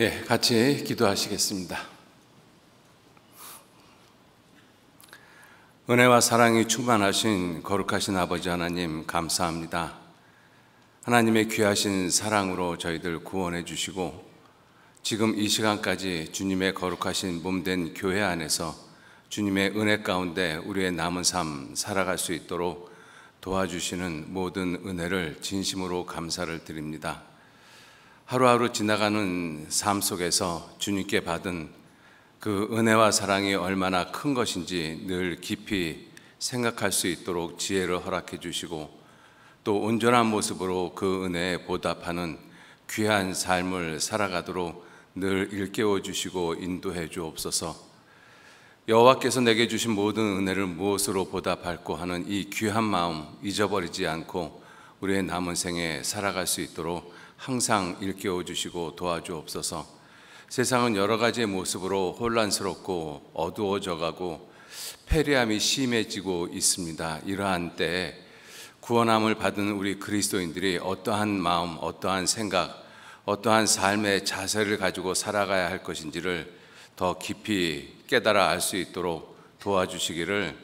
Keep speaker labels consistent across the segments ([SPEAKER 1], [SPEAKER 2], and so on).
[SPEAKER 1] 예, 같이 기도하시겠습니다. 은혜와 사랑이 충만하신 거룩하신 아버지 하나님 감사합니다. 하나님의 귀하신 사랑으로 저희들 구원해 주시고 지금 이 시간까지 주님의 거룩하신 몸 된 교회 안에서 주님의 은혜 가운데 우리의 남은 삶 살아갈 수 있도록 도와주시는 모든 은혜를 진심으로 감사를 드립니다. 하루하루 지나가는 삶 속에서 주님께 받은 그 은혜와 사랑이 얼마나 큰 것인지 늘 깊이 생각할 수 있도록 지혜를 허락해 주시고 또 온전한 모습으로 그 은혜에 보답하는 귀한 삶을 살아가도록 늘 일깨워 주시고 인도해 주옵소서. 여호와께서 내게 주신 모든 은혜를 무엇으로 보답할고 하는 이 귀한 마음 잊어버리지 않고 우리의 남은 생에 살아갈 수 있도록 항상 일깨워 주시고 도와주옵소서. 세상은 여러 가지의 모습으로 혼란스럽고 어두워져 가고 패리함이 심해지고 있습니다. 이러한 때에 구원함을 받은 우리 그리스도인들이 어떠한 마음, 어떠한 생각, 어떠한 삶의 자세를 가지고 살아가야 할 것인지를 더 깊이 깨달아 알 수 있도록 도와주시기를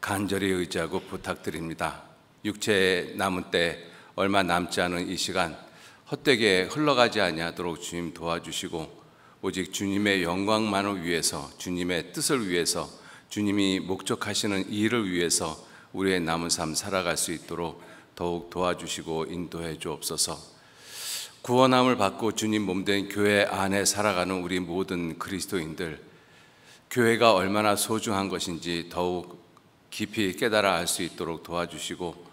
[SPEAKER 1] 간절히 의지하고 부탁드립니다. 육체의 남은 때 얼마 남지 않은 이 시간 헛되게 흘러가지 아니하도록 주님 도와주시고 오직 주님의 영광만을 위해서 주님의 뜻을 위해서 주님이 목적하시는 일을 위해서 우리의 남은 삶 살아갈 수 있도록 더욱 도와주시고 인도해 주옵소서. 구원함을 받고 주님 몸 된 교회 안에 살아가는 우리 모든 그리스도인들 교회가 얼마나 소중한 것인지 더욱 깊이 깨달아 알 수 있도록 도와주시고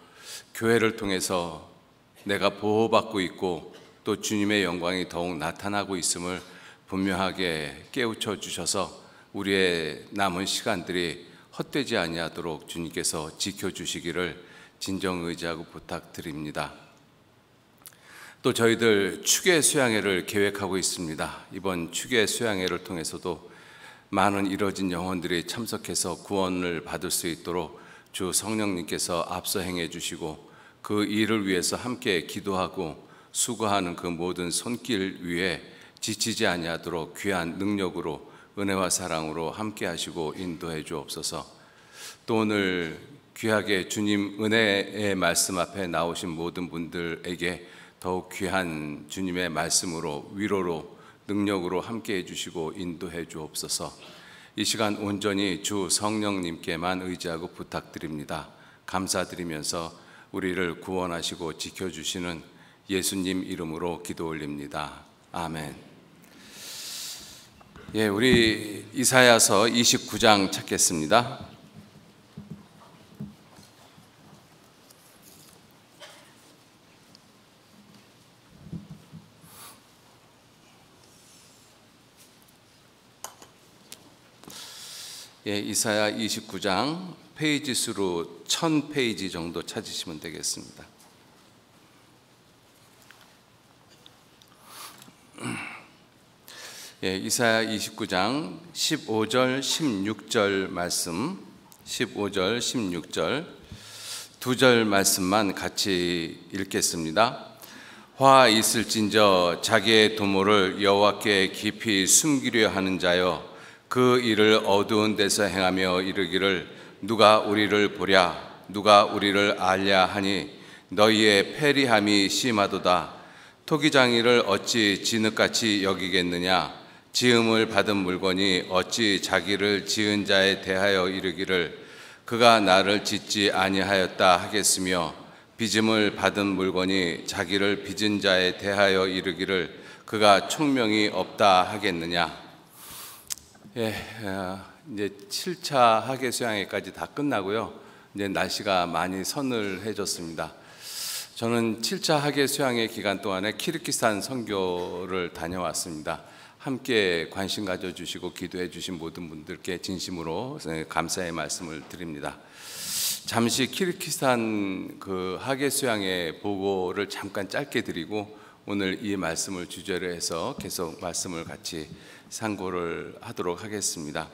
[SPEAKER 1] 교회를 통해서 내가 보호받고 있고 또 주님의 영광이 더욱 나타나고 있음을 분명하게 깨우쳐 주셔서 우리의 남은 시간들이 헛되지 아니하도록 주님께서 지켜 주시기를 진정 의지하고 부탁드립니다. 또 저희들 축의 수양회를 계획하고 있습니다. 이번 축의 수양회를 통해서도 많은 이뤄진 영혼들이 참석해서 구원을 받을 수 있도록 주 성령님께서 앞서 행해 주시고 그 일을 위해서 함께 기도하고 수고하는 그 모든 손길 위에 지치지 아니하도록 귀한 능력으로 은혜와 사랑으로 함께 하시고 인도해 주옵소서. 또 오늘 귀하게 주님 은혜의 말씀 앞에 나오신 모든 분들에게 더욱 귀한 주님의 말씀으로 위로로 능력으로 함께 해 주시고 인도해 주옵소서. 이 시간 온전히 주 성령님께만 의지하고 부탁드립니다. 감사드리면서 우리를 구원하시고 지켜주시는 예수님 이름으로 기도 올립니다. 아멘. 예, 우리 이사야서 29장 찾겠습니다. 예, 이사야 29장 페이지 수로 1000페이지 정도 찾으시면 되겠습니다. 예, 이사야 29장 15절 16절 말씀 15절 16절 두 절 말씀만 같이 읽겠습니다. 화 있을진저 자기의 도모를 여호와께 깊이 숨기려 하는 자여 그 일을 어두운 데서 행하며 이르기를 누가 우리를 보랴 누가 우리를 알랴 하니 너희의 패리함이 심하도다 토기장이를 어찌 진흙같이 여기겠느냐 지음을 받은 물건이 어찌 자기를 지은 자에 대하여 이르기를 그가 나를 짓지 아니하였다 하겠으며 빚음을 받은 물건이 자기를 빚은 자에 대하여 이르기를 그가 총명이 없다 하겠느냐 예, 아, 이제 7차 하계 수양회까지 다 끝나고요. 이제 날씨가 많이 서늘해졌습니다. 저는 7차 하계 수양회 기간 동안에 키르키스탄 선교를 다녀왔습니다. 함께 관심 가져주시고 기도해 주신 모든 분들께 진심으로 네, 감사의 말씀을 드립니다. 잠시 키르키스탄 그 하계 수양의 보고를 잠깐 짧게 드리고 오늘 이 말씀을 주제로 해서 계속 말씀을 같이 상고를 하도록 하겠습니다.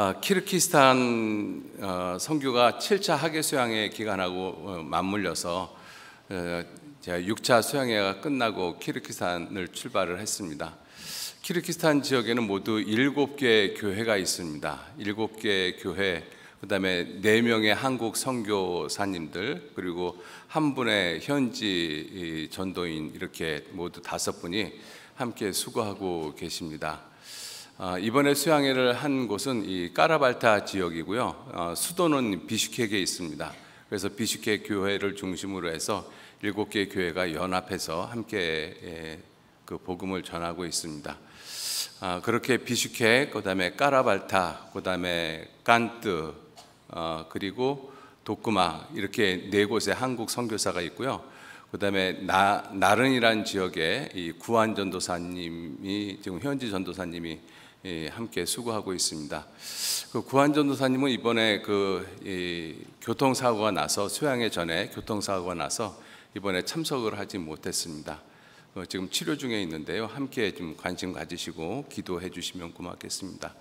[SPEAKER 1] 어, 키르키스탄 어, 선교가 7차 학예 수양회 기간하고 어, 맞물려서 제가 6차 수양회가 끝나고 키르키스탄을 출발을 했습니다. 키르키스탄 지역에는 모두 7개 교회가 있습니다. 7개 교회 그다음에 4명의 한국 선교사님들 그리고 한 분의 현지 전도인 이렇게 모두 다 분이 함께 수고하고 계십니다. 아, 이번에 수양회를 한 곳은 이 까라발타 지역이고요. 어, 수도는 비슈케에 있습니다. 그래서 비슈케 교회를 중심으로 해서 일곱 개 교회가 연합해서 함께 예, 그 복음을 전하고 있습니다. 아, 그렇게 비슈케, 그다음에 까라발타, 그다음에 깐뜨, 어, 그리고 도쿠마 이렇게 네 곳에 한국 선교사가 있고요. 그다음에 나, 나른이란 지역에 구한 전도사님이 지금 현지 전도사님이 예, 함께 수고하고 있습니다. 그 구한 전도사님은 이번에 그 교통사고가 나서 수양회 전에 교통사고가 나서 이번에 참석을 하지 못했습니다. 어, 지금 치료 중에 있는데요. 함께 좀 관심 가지시고 기도해 주시면 고맙겠습니다.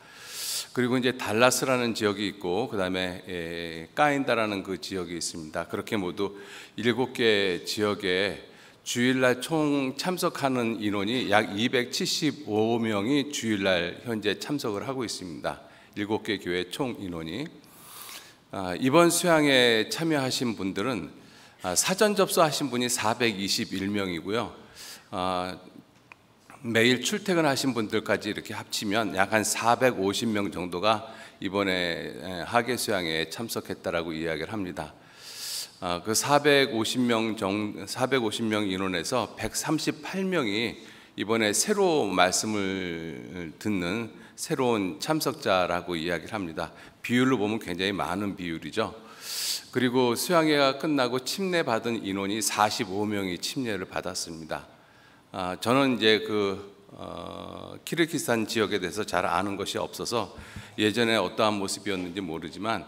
[SPEAKER 1] 그리고 이제 달라스라는 지역이 있고 그다음에 예, 까인다라는 그 지역이 있습니다. 그렇게 모두 일곱 개 지역에 주일날 총 참석하는 인원이 약 275명이 주일날 현재 참석을 하고 있습니다. 7개 교회 총 인원이 아, 이번 수양에 참여하신 분들은 아, 사전 접수하신 분이 421명이고요. 아, 매일 출퇴근하신 분들까지 이렇게 합치면 약 한 450명 정도가 이번에 하계 수양에 참석했다라고 이야기를 합니다. 아, 그 450명 정 450명 인원에서 138명이 이번에 새로 말씀을 듣는 새로운 참석자라고 이야기를 합니다. 비율로 보면 굉장히 많은 비율이죠. 그리고 수양회가 끝나고 침례 받은 인원이 45명이 침례를 받았습니다. 아, 저는 이제 그 어, 키르키스탄 지역에 대해서 잘 아는 것이 없어서 예전에 어떠한 모습이었는지 모르지만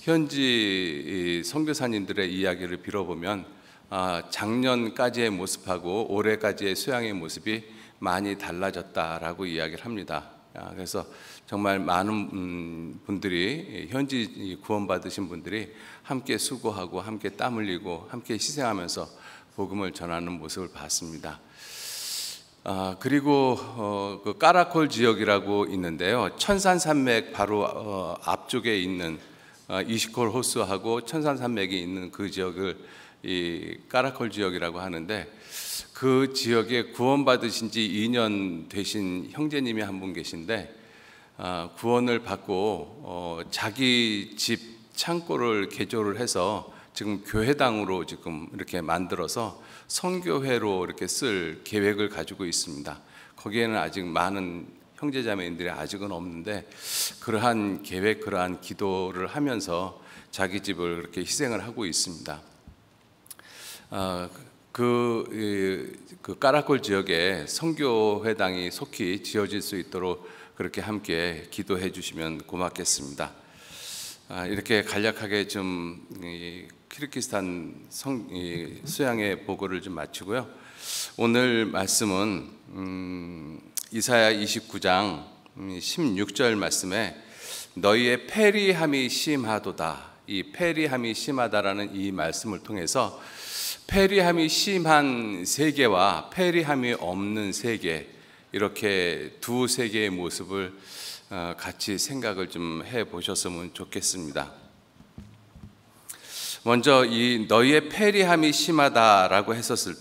[SPEAKER 1] 현지 선교사님들의 이야기를 빌어보면 아, 작년까지의 모습하고 올해까지의 수양의 모습이 많이 달라졌다라고 이야기를 합니다. 아, 그래서 정말 많은 음, 분들이 현지 구원받으신 분들이 함께 수고하고 함께 땀 흘리고 함께 희생하면서 복음을 전하는 모습을 봤습니다. 아, 그리고 어, 그 까라콜 지역이라고 있는데요. 천산산맥 바로 어, 앞쪽에 있는 어, 이시콜 호수하고 천산산맥이 있는 그 지역을 이 까라콜 지역이라고 하는데 그 지역에 구원받으신 지 2년 되신 형제님이 한 분 계신데 어, 구원을 받고 어, 자기 집 창고를 개조를 해서 지금 교회당으로 지금 이렇게 만들어서 선교회로 이렇게 쓸 계획을 가지고 있습니다. 거기에는 아직 많은 형제자매인들이 아직은 없는데 그러한 계획, 그러한 기도를 하면서 자기 집을 그렇게 희생을 하고 있습니다. 어, 그, 그 까라콜 지역에 선교회당이 속히 지어질 수 있도록 그렇게 함께 기도해 주시면 고맙겠습니다. 아, 이렇게 간략하게 좀 키르키스탄 성, 수양의 보고를 좀 마치고요. 오늘 말씀은 음, 이사야 29장 16절 음, 말씀에 너희의 패리함이 심하도다. 이 패리함이 심하다라는 이 말씀을 통해서 패리함이 심한 세계와 패리함이 없는 세계 이렇게 두 세계의 모습을 어, 같이 생각을 좀 해 보셨으면 좋겠습니다. 먼저 이 너희의 폐리함이 심하다라고 했었을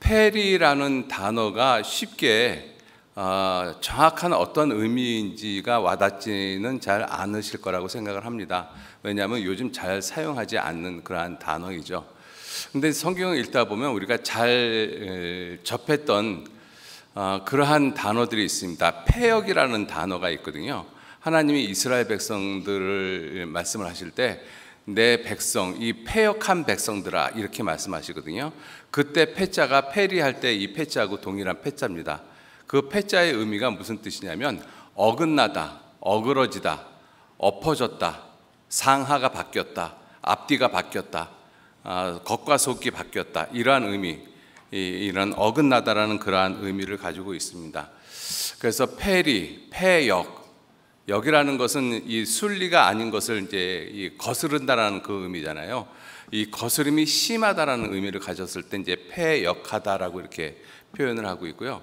[SPEAKER 1] 때폐리라는 단어가 쉽게 어, 정확한 어떤 의미인지가 와닿지는 잘 않으실 거라고 생각을 합니다. 왜냐하면 요즘 잘 사용하지 않는 그러한 단어이죠. 근데 성경을 읽다 보면 우리가 잘 접했던 어, 그러한 단어들이 있습니다. 폐역이라는 단어가 있거든요. 하나님이 이스라엘 백성들을 말씀을 하실 때내 백성 이 패역한 백성들아 이렇게 말씀하시거든요. 그때 패자가 패리할 때 이 패자하고 동일한 패자입니다. 그 패자의 의미가 무슨 뜻이냐면 어긋나다, 어그러지다, 엎어졌다, 상하가 바뀌었다, 앞뒤가 바뀌었다, 아, 겉과 속이 바뀌었다 이러한 의미, 이, 런 어긋나다라는 그러한 의미를 가지고 있습니다. 그래서 패리, 패역 여기라는 것은 이 순리가 아닌 것을 이제 이 거스른다라는 그 의미잖아요. 이 거스름이 심하다라는 의미를 가졌을 때 이제 폐역하다라고 이렇게 표현을 하고 있고요.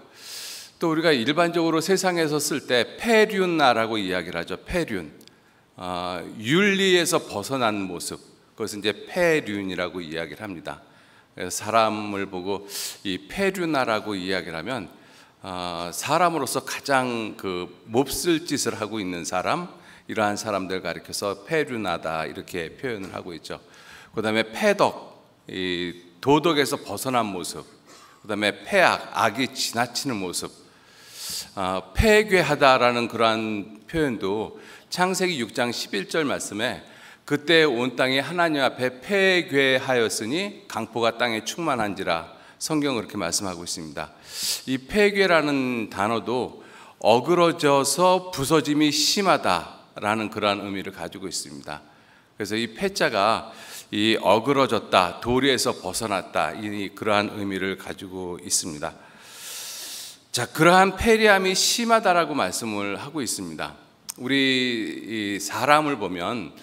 [SPEAKER 1] 또 우리가 일반적으로 세상에서 쓸 때 폐륜나라고 이야기를 하죠. 폐륜. 어, 윤리에서 벗어난 모습. 그것은 이제 폐륜이라고 이야기를 합니다. 사람을 보고 이 폐륜나라고 이야기를 하면 아, 사람으로서 가장 그 몹쓸 짓을 하고 있는 사람 이러한 사람들 가리켜서 페류나다 이렇게 표현을 하고 있죠. 그다음에 패덕 도덕에서 벗어난 모습, 그다음에 패악 악이 지나치는 모습, 어, 폐괴하다라는 그러한 표현도 창세기 6장 11절 말씀에 그때 온 땅이 하나님 앞에 폐괴하였으니 강포가 땅에 충만한지라 성경은 그렇게 말씀하고 있습니다. 이 폐괴라는 단어도 어그러져서 부서짐이 심하다라는 그러한 의미를 가지고 있습니다. 그래서 이 폐자가 이 어그러졌다, 도리에서 벗어났다 이 그러한 의미를 가지고 있습니다. 자, 그러한 폐리이 심하다라고 말씀을 하고 있습니다. 우리 사람을 보면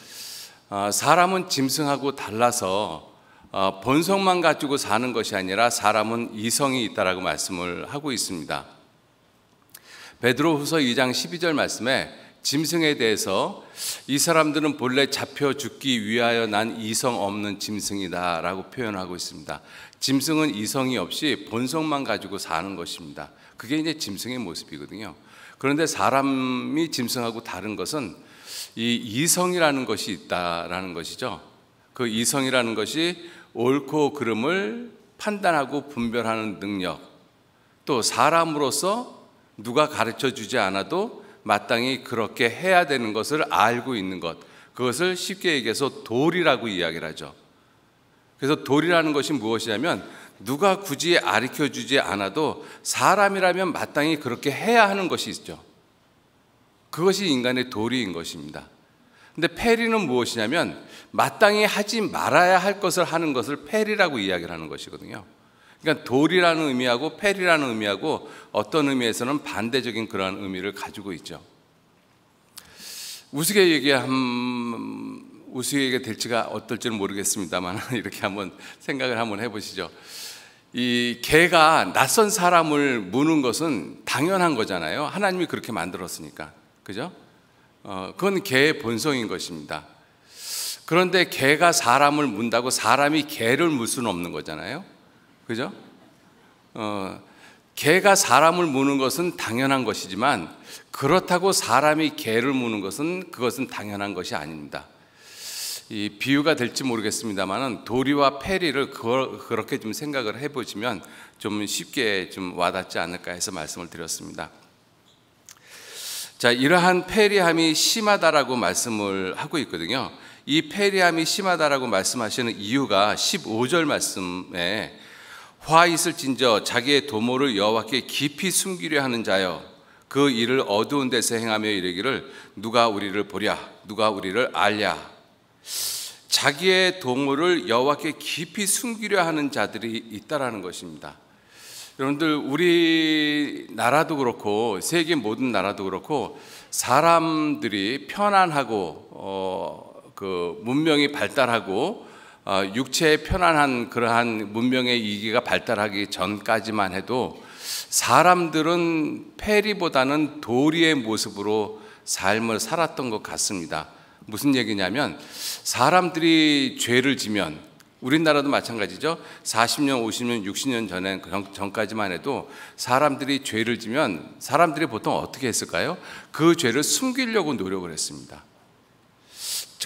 [SPEAKER 1] 아, 사람은 짐승하고 달라서 어, 본성만 가지고 사는 것이 아니라 사람은 이성이 있다라고 말씀을 하고 있습니다. 베드로후서 2장 12절 말씀에 짐승에 대해서 이 사람들은 본래 잡혀 죽기 위하여 난 이성 없는 짐승이다라고 표현하고 있습니다. 짐승은 이성이 없이 본성만 가지고 사는 것입니다. 그게 이제 짐승의 모습이거든요. 그런데 사람이 짐승하고 다른 것은 이 이성이라는 것이 있다라는 것이죠. 그 이성이라는 것이 옳고 그름을 판단하고 분별하는 능력, 또 사람으로서 누가 가르쳐 주지 않아도 마땅히 그렇게 해야 되는 것을 알고 있는 것, 그것을 쉽게 얘기해서 돌이라고 이야기를 하죠. 그래서 돌이라는 것이 무엇이냐면 누가 굳이 가르쳐 주지 않아도 사람이라면 마땅히 그렇게 해야 하는 것이 있죠. 그것이 인간의 도리인 것입니다. 근데 페리는 무엇이냐면 마땅히 하지 말아야 할 것을 하는 것을 페리라고 이야기를 하는 것이거든요. 그러니까 돌이라는 의미하고 페리라는 의미하고 어떤 의미에서는 반대적인 그러한 의미를 가지고 있죠. 우스개 얘기함 우스개가 될지가 어떨지는 모르겠습니다만 이렇게 한번 생각을 한번 해보시죠. 이 개가 낯선 사람을 무는 것은 당연한 거잖아요. 하나님이 그렇게 만들었으니까. 그죠? 어, 그건 개의 본성인 것입니다. 그런데 개가 사람을 문다고 사람이 개를 물 수는 없는 거잖아요. 그죠? 어, 개가 사람을 무는 것은 당연한 것이지만 그렇다고 사람이 개를 무는 것은 그것은 당연한 것이 아닙니다. 이 비유가 될지 모르겠습니다만은 도리와 페리를 그렇게 좀 생각을 해보시면 좀 쉽게 좀 와닿지 않을까 해서 말씀을 드렸습니다. 자, 이러한 폐리함이 심하다라고 말씀을 하고 있거든요. 이 폐리함이 심하다라고 말씀하시는 이유가 15절 말씀에 화 있을 진저 자기의 도모를 여와께 깊이 숨기려 하는 자여 그 일을 어두운 데서 행하며 이르기를 누가 우리를 보랴 누가 우리를 알랴 자기의 도모를 여와께 깊이 숨기려 하는 자들이 있다라는 것입니다. 여러분들 우리나라도 그렇고 세계 모든 나라도 그렇고 사람들이 편안하고 어, 그 문명이 발달하고 어, 육체의 편안한 그러한 문명의 이기가 발달하기 전까지만 해도 사람들은 페리보다는 도리의 모습으로 삶을 살았던 것 같습니다. 무슨 얘기냐면 사람들이 죄를 지면 우리나라도 마찬가지죠. 40년, 50년, 60년 전에 전까지만 해도 사람들이 죄를 지면 사람들이 보통 어떻게 했을까요? 그 죄를 숨기려고 노력을 했습니다.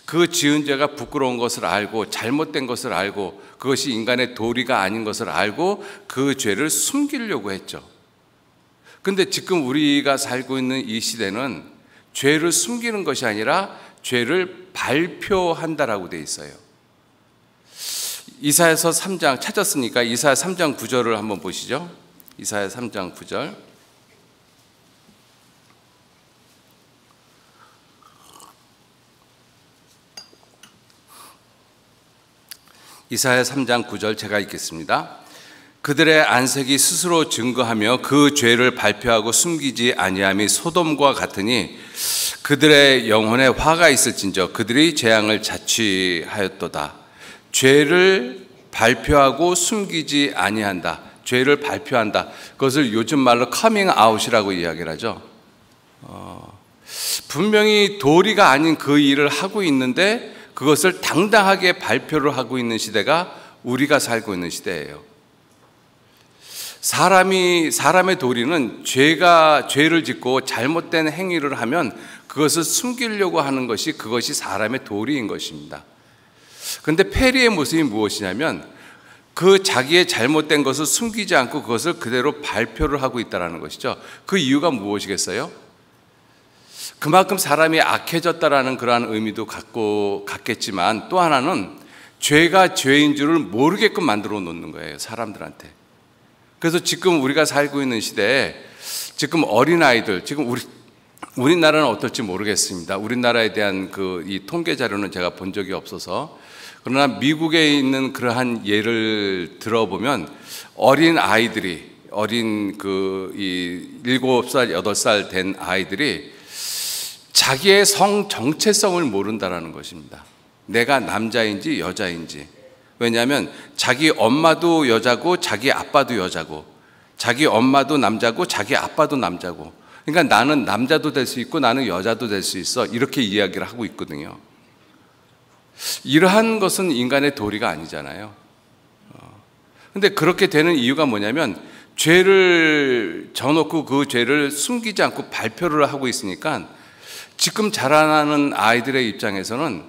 [SPEAKER 1] 그 지은 죄가 부끄러운 것을 알고 잘못된 것을 알고 그것이 인간의 도리가 아닌 것을 알고 그 죄를 숨기려고 했죠. 근데 지금 우리가 살고 있는 이 시대는 죄를 숨기는 것이 아니라 죄를 발표한다라고 돼 있어요. 이사에서 3장 찾았으니까 이사 3장 9절을 한번 보시죠. 이사야 3장 9절. 이사야 3장 9절 제가 읽겠습니다. 그들의 안색이 스스로 증거하며 그 죄를 발표하고 숨기지 아니함이 소돔과 같으니 그들의 영혼에 화가 있을진저 그들이 재앙을 자취하였도다. 죄를 발표하고 숨기지 아니한다. 죄를 발표한다. 그것을 요즘 말로 커밍 아웃이라고 이야기를 하죠. 어, 분명히 도리가 아닌 그 일을 하고 있는데 그것을 당당하게 발표를 하고 있는 시대가 우리가 살고 있는 시대예요. 사람이 사람의 도리는 죄가 죄를 짓고 잘못된 행위를 하면 그것을 숨기려고 하는 것이 그것이 사람의 도리인 것입니다. 그런데 페리의 모습이 무엇이냐면 그 자기의 잘못된 것을 숨기지 않고 그것을 그대로 발표를 하고 있다는 것이죠. 그 이유가 무엇이겠어요? 그만큼 사람이 악해졌다라는 그러한 의미도 갖고 갔겠지만또 하나는 죄가 죄인 줄을 모르게끔 만들어 놓는 거예요, 사람들한테. 그래서 지금 우리가 살고 있는 시대에 지금 어린아이들, 지금 우리 우리나라는 어떨지 모르겠습니다. 우리나라에 대한 그 이 통계 자료는 제가 본 적이 없어서 그러나 미국에 있는 그러한 예를 들어보면 어린 아이들이 어린 그이 7살, 8살 된 아이들이 자기의 성 정체성을 모른다라는 것입니다. 내가 남자인지 여자인지. 왜냐하면 자기 엄마도 여자고 자기 아빠도 여자고 자기 엄마도 남자고 자기 아빠도 남자고 그러니까 나는 남자도 될 수 있고 나는 여자도 될 수 있어 이렇게 이야기를 하고 있거든요. 이러한 것은 인간의 도리가 아니잖아요. 어. 근데 그렇게 되는 이유가 뭐냐면 죄를 져놓고 그 죄를 숨기지 않고 발표를 하고 있으니까 지금 자라나는 아이들의 입장에서는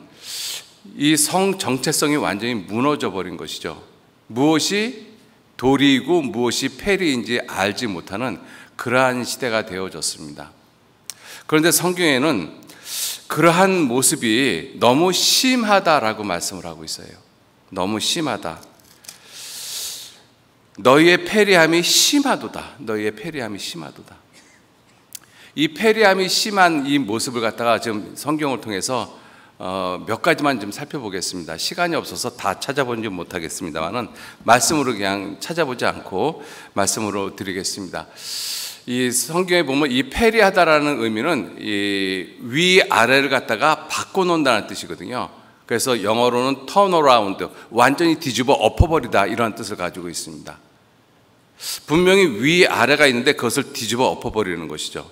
[SPEAKER 1] 이 성 정체성이 완전히 무너져 버린 것이죠. 무엇이 도리이고 무엇이 페리인지 알지 못하는 그러한 시대가 되어졌습니다. 그런데 성경에는 그러한 모습이 너무 심하다라고 말씀을 하고 있어요. 너무 심하다. 너희의 패리함이 심하도다. 너희의 패리함이 심하도다. 이 패리함이 심한 이 모습을 갖다가 지금 성경을 통해서 어, 몇 가지만 좀 살펴보겠습니다. 시간이 없어서 다 찾아보지 못하겠습니다만은 말씀으로 그냥 찾아보지 않고 말씀으로 드리겠습니다. 이 성경에 보면 이 페리하다라는 의미는 이 위아래를 갖다가 바꿔놓는다는 뜻이거든요. 그래서 영어로는 턴어라운드, 완전히 뒤집어 엎어버리다 이런 뜻을 가지고 있습니다. 분명히 위아래가 있는데 그것을 뒤집어 엎어버리는 것이죠.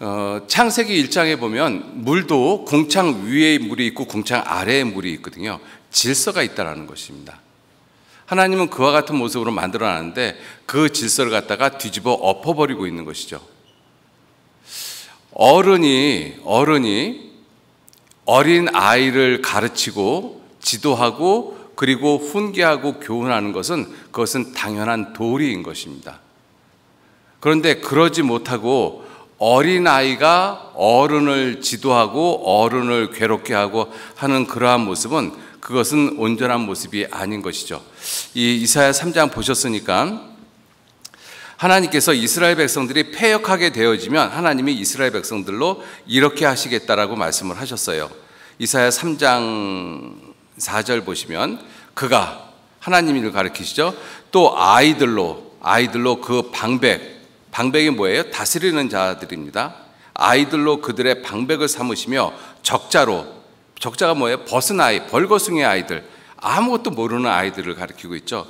[SPEAKER 1] 어, 창세기 1장에 보면 물도 공창 위에 물이 있고 공창 아래에 물이 있거든요. 질서가 있다라는 것입니다. 하나님은 그와 같은 모습으로 만들어놨는데 그 질서를 갖다가 뒤집어 엎어버리고 있는 것이죠. 어른이, 어른이 어린 아이를 가르치고 지도하고 그리고 훈계하고 교훈하는 것은 그것은 당연한 도리인 것입니다. 그런데 그러지 못하고 어린아이가 어른을 지도하고 어른을 괴롭게 하고 하는 그러한 모습은 그것은 온전한 모습이 아닌 것이죠. 이 이사야 3장 보셨으니까 하나님께서 이스라엘 백성들이 폐역하게 되어지면 하나님이 이스라엘 백성들로 이렇게 하시겠다라고 말씀을 하셨어요. 이사야 3장 4절 보시면 그가 하나님을 가르키시죠. 또 아이들로 아이들로 그 방백 방백이 뭐예요? 다스리는 자들입니다. 아이들로 그들의 방백을 삼으시며 적자로 적자가 뭐예요? 벗은 아이, 벌거숭이 아이들 아무것도 모르는 아이들을 가리키고 있죠.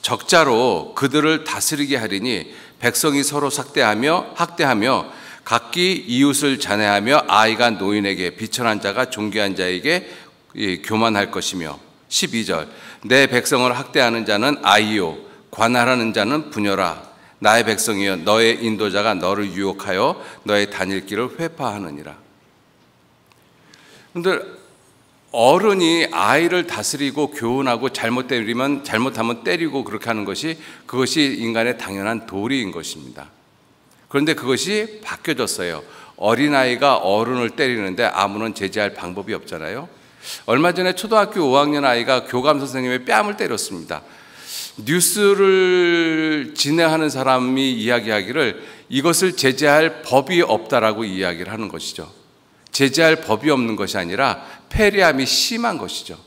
[SPEAKER 1] 적자로 그들을 다스리게 하리니 백성이 서로 삭대하며 학대하며 각기 이웃을 잔해하며 아이가 노인에게 비천한 자가 존귀한 자에게 예, 교만할 것이며 12절 내 백성을 학대하는 자는 아이요 관할하는 자는 부녀라 나의 백성이여 너의 인도자가 너를 유혹하여 너의 단일 길을 회파하느니라. 근데 어른이 아이를 다스리고 교훈하고 잘못때리면 잘못하면 때리고 그렇게 하는 것이 그것이 인간의 당연한 도리인 것입니다. 그런데 그것이 바뀌어졌어요. 어린아이가 어른을 때리는데 아무런 제재할 방법이 없잖아요. 얼마 전에 초등학교 5학년 아이가 교감 선생님의 뺨을 때렸습니다. 뉴스를 진행하는 사람이 이야기하기를 이것을 제재할 법이 없다라고 이야기를 하는 것이죠. 제재할 법이 없는 것이 아니라 폐리함이 심한 것이죠.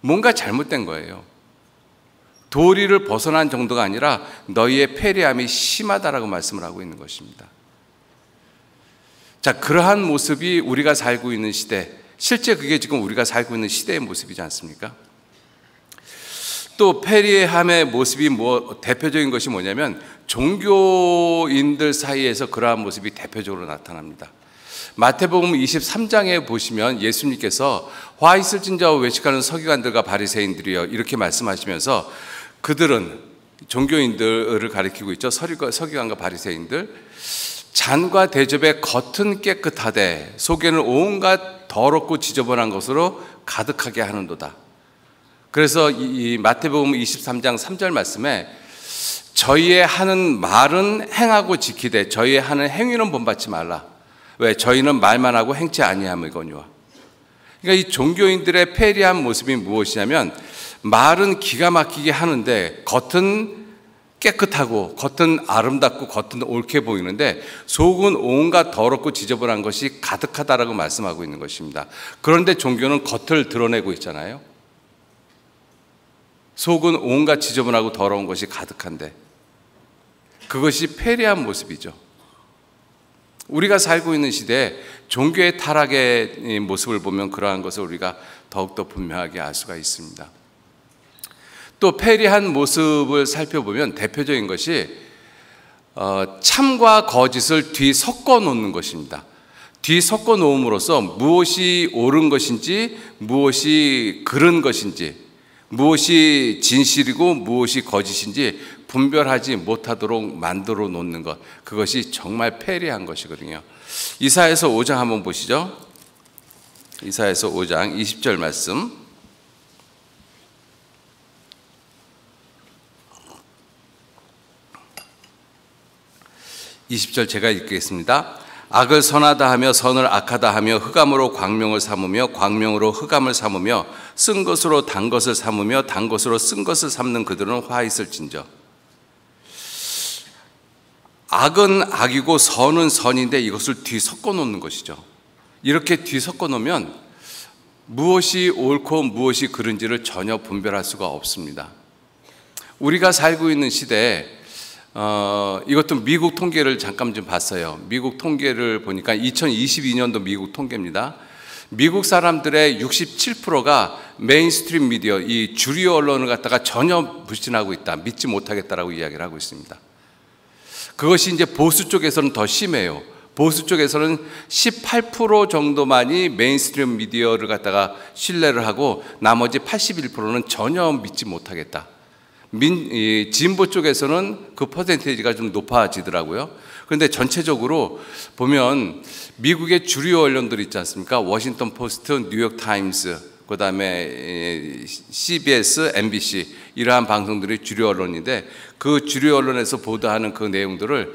[SPEAKER 1] 뭔가 잘못된 거예요. 도리를 벗어난 정도가 아니라 너희의 폐리함이 심하다라고 말씀을 하고 있는 것입니다. 자, 그러한 모습이 우리가 살고 있는 시대, 실제 그게 지금 우리가 살고 있는 시대의 모습이지 않습니까? 또 페리함의 모습이 뭐 대표적인 것이 뭐냐면 종교인들 사이에서 그러한 모습이 대표적으로 나타납니다. 마태복음 23장에 보시면 예수님께서 화 있을진자와 외식하는 서기관들과 바리새인들이여 이렇게 말씀하시면서 그들은 종교인들을 가리키고 있죠. 서기관과 바리새인들 잔과 대접의 겉은 깨끗하되 속에는 온갖 더럽고 지저분한 것으로 가득하게 하는도다. 그래서 이, 마태복음 23장 3절 말씀에 저희의 하는 말은 행하고 지키되 저희의 하는 행위는 본받지 말라. 왜 저희는 말만 하고 행치 아니함이거니와. 그러니까 이 종교인들의 패리한 모습이 무엇이냐면 말은 기가 막히게 하는데 겉은 깨끗하고 겉은 아름답고 겉은 옳게 보이는데 속은 온갖 더럽고 지저분한 것이 가득하다라고 말씀하고 있는 것입니다. 그런데 종교는 겉을 드러내고 있잖아요. 속은 온갖 지저분하고 더러운 것이 가득한데 그것이 패리한 모습이죠. 우리가 살고 있는 시대에 종교의 타락의 모습을 보면 그러한 것을 우리가 더욱더 분명하게 알 수가 있습니다. 또 페리한 모습을 살펴보면 대표적인 것이 어, 참과 거짓을 뒤섞어 놓는 것입니다. 뒤섞어 놓음으로써 무엇이 옳은 것인지 무엇이 그른 것인지 무엇이 진실이고 무엇이 거짓인지 분별하지 못하도록 만들어 놓는 것 그것이 정말 패리한 것이거든요. 이사에서 5장 한번 보시죠. 이사에서 5장 20절 말씀. 이십절 제가 읽겠습니다. 악을 선하다 하며 선을 악하다 하며 흑암으로 광명을 삼으며 광명으로 흑암을 삼으며 쓴 것으로 단 것을 삼으며 단 것으로 쓴 것을 삼는 그들은 화 있을진저. 악은 악이고 선은 선인데 이것을 뒤섞어 놓는 것이죠. 이렇게 뒤섞어 놓으면 무엇이 옳고 무엇이 그른지를 전혀 분별할 수가 없습니다. 우리가 살고 있는 시대에 어, 이것도 미국 통계를 잠깐 좀 봤어요. 미국 통계를 보니까 2022년도 미국 통계입니다. 미국 사람들의 67%가 메인스트림 미디어, 이 주류 언론을 갖다가 전혀 불신하고 있다, 믿지 못하겠다라고 이야기를 하고 있습니다. 그것이 이제 보수 쪽에서는 더 심해요. 보수 쪽에서는 18% 정도만이 메인스트림 미디어를 갖다가 신뢰를 하고 나머지 81%는 전혀 믿지 못하겠다. 민, 이, 진보 쪽에서는 그 퍼센테이지가 좀 높아지더라고요. 그런데 전체적으로 보면 미국의 주류 언론들 있지 않습니까? 워싱턴 포스트, 뉴욕 타임스, 그 다음에 CBS, MBC 이러한 방송들이 주류 언론인데 그 주류 언론에서 보도하는 그 내용들을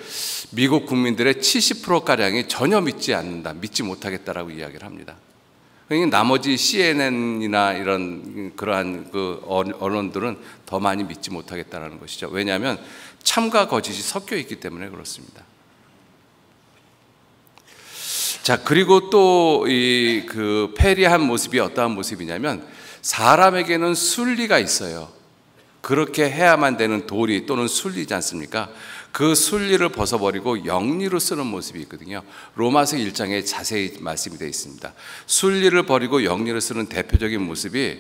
[SPEAKER 1] 미국 국민들의 70% 가량이 전혀 믿지 않는다, 믿지 못하겠다라고 이야기를 합니다. 그러니까 나머지 CNN이나 이런 그러한 그 언론들은 더 많이 믿지 못하겠다라는 것이죠. 왜냐하면 참과 거짓이 섞여 있기 때문에 그렇습니다. 자, 그리고 또 이 그 패리한 모습이 어떠한 모습이냐면 사람에게는 순리가 있어요. 그렇게 해야만 되는 도리 또는 순리지 않습니까? 그 순리를 벗어버리고 영리로 쓰는 모습이 있거든요. 로마서 1장에 자세히 말씀이 되어 있습니다. 순리를 버리고 영리를 쓰는 대표적인 모습이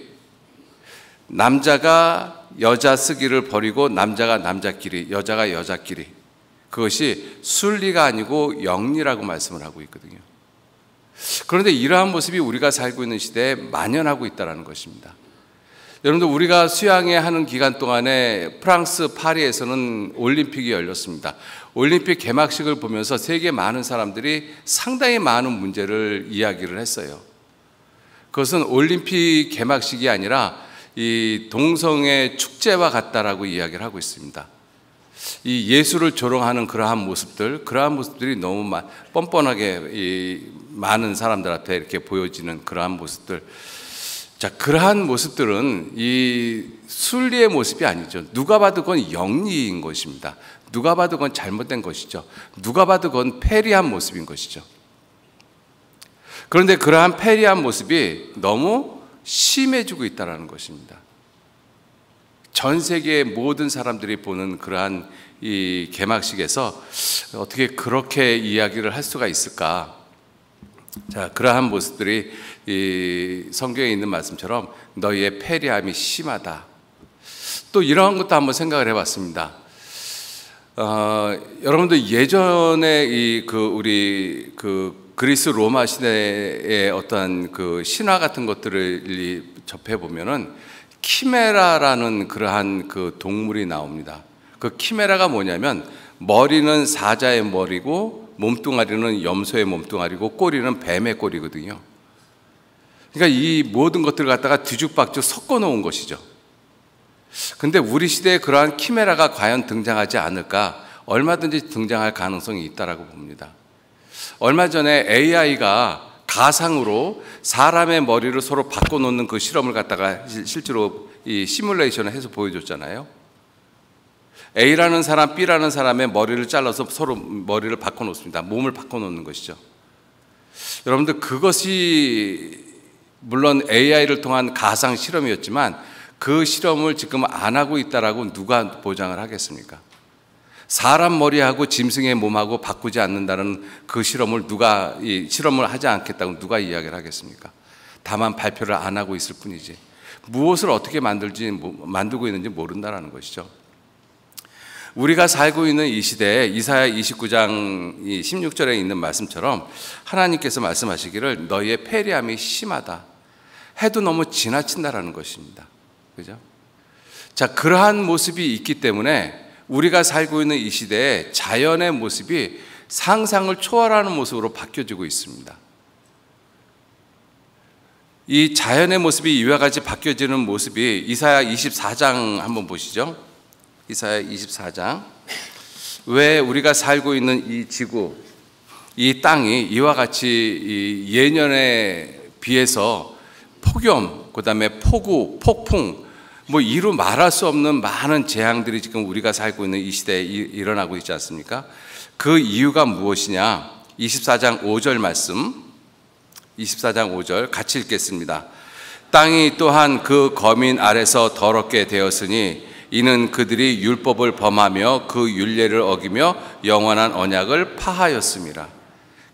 [SPEAKER 1] 남자가 여자 쓰기를 버리고 남자가 남자끼리, 여자가 여자끼리. 그것이 순리가 아니고 영리라고 말씀을 하고 있거든요. 그런데 이러한 모습이 우리가 살고 있는 시대에 만연하고 있다는 것입니다. 여러분들 우리가 수양회 하는 기간 동안에 프랑스 파리에서는 올림픽이 열렸습니다. 올림픽 개막식을 보면서 세계 많은 사람들이 상당히 많은 문제를 이야기를 했어요. 그것은 올림픽 개막식이 아니라 이 동성애 축제와 같다라고 이야기를 하고 있습니다. 이 예수를 조롱하는 그러한 모습들, 그러한 모습들이 너무 마, 뻔뻔하게 많은 사람들한테 이렇게 보여지는 그러한 모습들. 자, 그러한 모습들은 이 순리의 모습이 아니죠. 누가 봐도 그건 영리인 것입니다. 누가 봐도 그건 잘못된 것이죠. 누가 봐도 그건 패리한 모습인 것이죠. 그런데 그러한 패리한 모습이 너무 심해지고 있다는 것입니다. 전 세계 모든 사람들이 보는 그러한 이 개막식에서 어떻게 그렇게 이야기를 할 수가 있을까? 자, 그러한 모습들이 이 성경에 있는 말씀처럼 너희의 패리함이 심하다. 또 이러한 것도 한번 생각을 해봤습니다. 어, 여러분들 예전에 이 그 우리 그 그리스 로마 시대의 어떤 그 신화 같은 것들을 접해 보면은 키메라라는 그러한 그 동물이 나옵니다. 그 키메라가 뭐냐면 머리는 사자의 머리고 몸뚱아리는 염소의 몸뚱아리고 꼬리는 뱀의 꼬리거든요. 그러니까 이 모든 것들을 갖다가 뒤죽박죽 섞어 놓은 것이죠. 근데 우리 시대에 그러한 키메라가 과연 등장하지 않을까? 얼마든지 등장할 가능성이 있다라고 봅니다. 얼마 전에 AI가 가상으로 사람의 머리를 서로 바꿔놓는 그 실험을 갖다가 실제로 이 시뮬레이션을 해서 보여줬잖아요. A라는 사람, B라는 사람의 머리를 잘라서 서로 머리를 바꿔놓습니다. 몸을 바꿔놓는 것이죠. 여러분들 그것이 물론 AI를 통한 가상 실험이었지만 그 실험을 지금 안 하고 있다라고 누가 보장을 하겠습니까? 사람 머리하고 짐승의 몸하고 바꾸지 않는다는 그 실험을 누가 실험을 하지 않겠다고 누가 이야기를 하겠습니까? 다만 발표를 안 하고 있을 뿐이지 무엇을 어떻게 만들지 뭐, 만들고 있는지 모른다라는 것이죠. 우리가 살고 있는 이 시대에 이사야 29장 16절에 있는 말씀처럼 하나님께서 말씀하시기를 너희의 패리함이 심하다. 해도 너무 지나친다라는 것입니다. 그죠? 자, 그러한 모습이 있기 때문에 우리가 살고 있는 이 시대에 자연의 모습이 상상을 초월하는 모습으로 바뀌어지고 있습니다. 이 자연의 모습이 이와 같이 바뀌어지는 모습이 이사야 24장 한번 보시죠. 이사야 24장. 왜 우리가 살고 있는 이 지구, 이 땅이 이와 같이 예년에 비해서 폭염, 그 다음에 폭우, 폭풍, 뭐 이루 말할 수 없는 많은 재앙들이 지금 우리가 살고 있는 이 시대에 일어나고 있지 않습니까? 그 이유가 무엇이냐? 24장 5절 말씀. 24장 5절 같이 읽겠습니다. 땅이 또한 그 거민 아래서 더럽게 되었으니 이는 그들이 율법을 범하며 그윤례를 어기며 영원한 언약을 파하였습니다.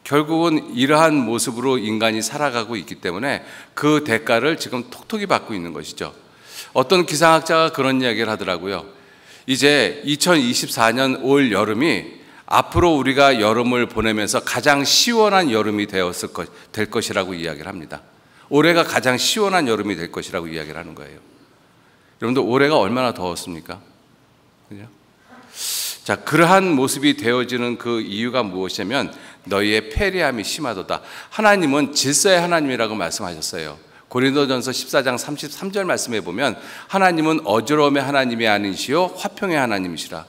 [SPEAKER 1] 결국은 이러한 모습으로 인간이 살아가고 있기 때문에 그 대가를 지금 톡톡히 받고 있는 것이죠. 어떤 기상학자가 그런 이야기를 하더라고요. 이제 2024년 올 여름이 앞으로 우리가 여름을 보내면서 가장 시원한 여름이 되었을 것, 될 것이라고 이야기를 합니다. 올해가 가장 시원한 여름이 될 것이라고 이야기를 하는 거예요. 여러분들 올해가 얼마나 더웠습니까? 그죠? 자, 그러한 모습이 되어지는 그 이유가 무엇이냐면 너희의 패리함이 심하도다. 하나님은 질서의 하나님이라고 말씀하셨어요. 고린도전서 14장 33절 말씀해 보면 하나님은 어지러움의 하나님이 아니시요 화평의 하나님이시라.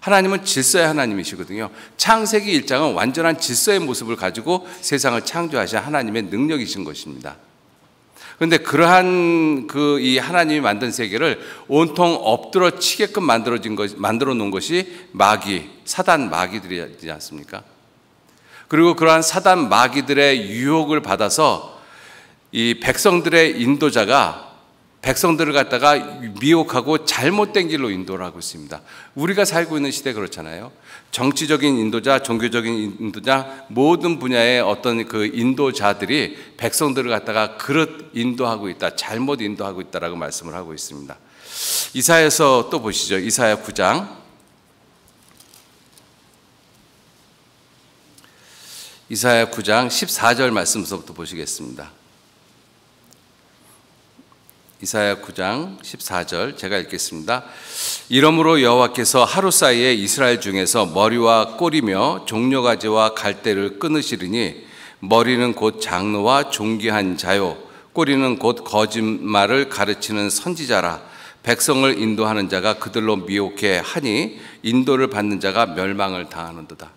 [SPEAKER 1] 하나님은 질서의 하나님이시거든요. 창세기 1장은 완전한 질서의 모습을 가지고 세상을 창조하신 하나님의 능력이신 것입니다. 그런데 그러한 그 이 하나님이 만든 세계를 온통 엎드러 치게끔 만들어진 것, 만들어 놓은 것이 마귀, 사단 마귀들이지 않습니까? 그리고 그러한 사단 마귀들의 유혹을 받아서 이 백성들의 인도자가 백성들을 갖다가 미혹하고 잘못된 길로 인도를 하고 있습니다. 우리가 살고 있는 시대 그렇잖아요. 정치적인 인도자, 종교적인 인도자, 모든 분야의 어떤 그 인도자들이 백성들을 갖다가 그릇 인도하고 있다, 잘못 인도하고 있다라고 말씀을 하고 있습니다. 이사에서 또 보시죠. 이사야 9장. 이사야 9장 14절 말씀서부터 보시겠습니다. 이사야 9장 14절 제가 읽겠습니다. 이러므로 여호와께서 하루 사이에 이스라엘 중에서 머리와 꼬리며 종려가지와 갈대를 끊으시리니 머리는 곧 장로와 종기한 자요 꼬리는 곧 거짓말을 가르치는 선지자라 백성을 인도하는 자가 그들로 미혹해 하니 인도를 받는 자가 멸망을 당하는도다.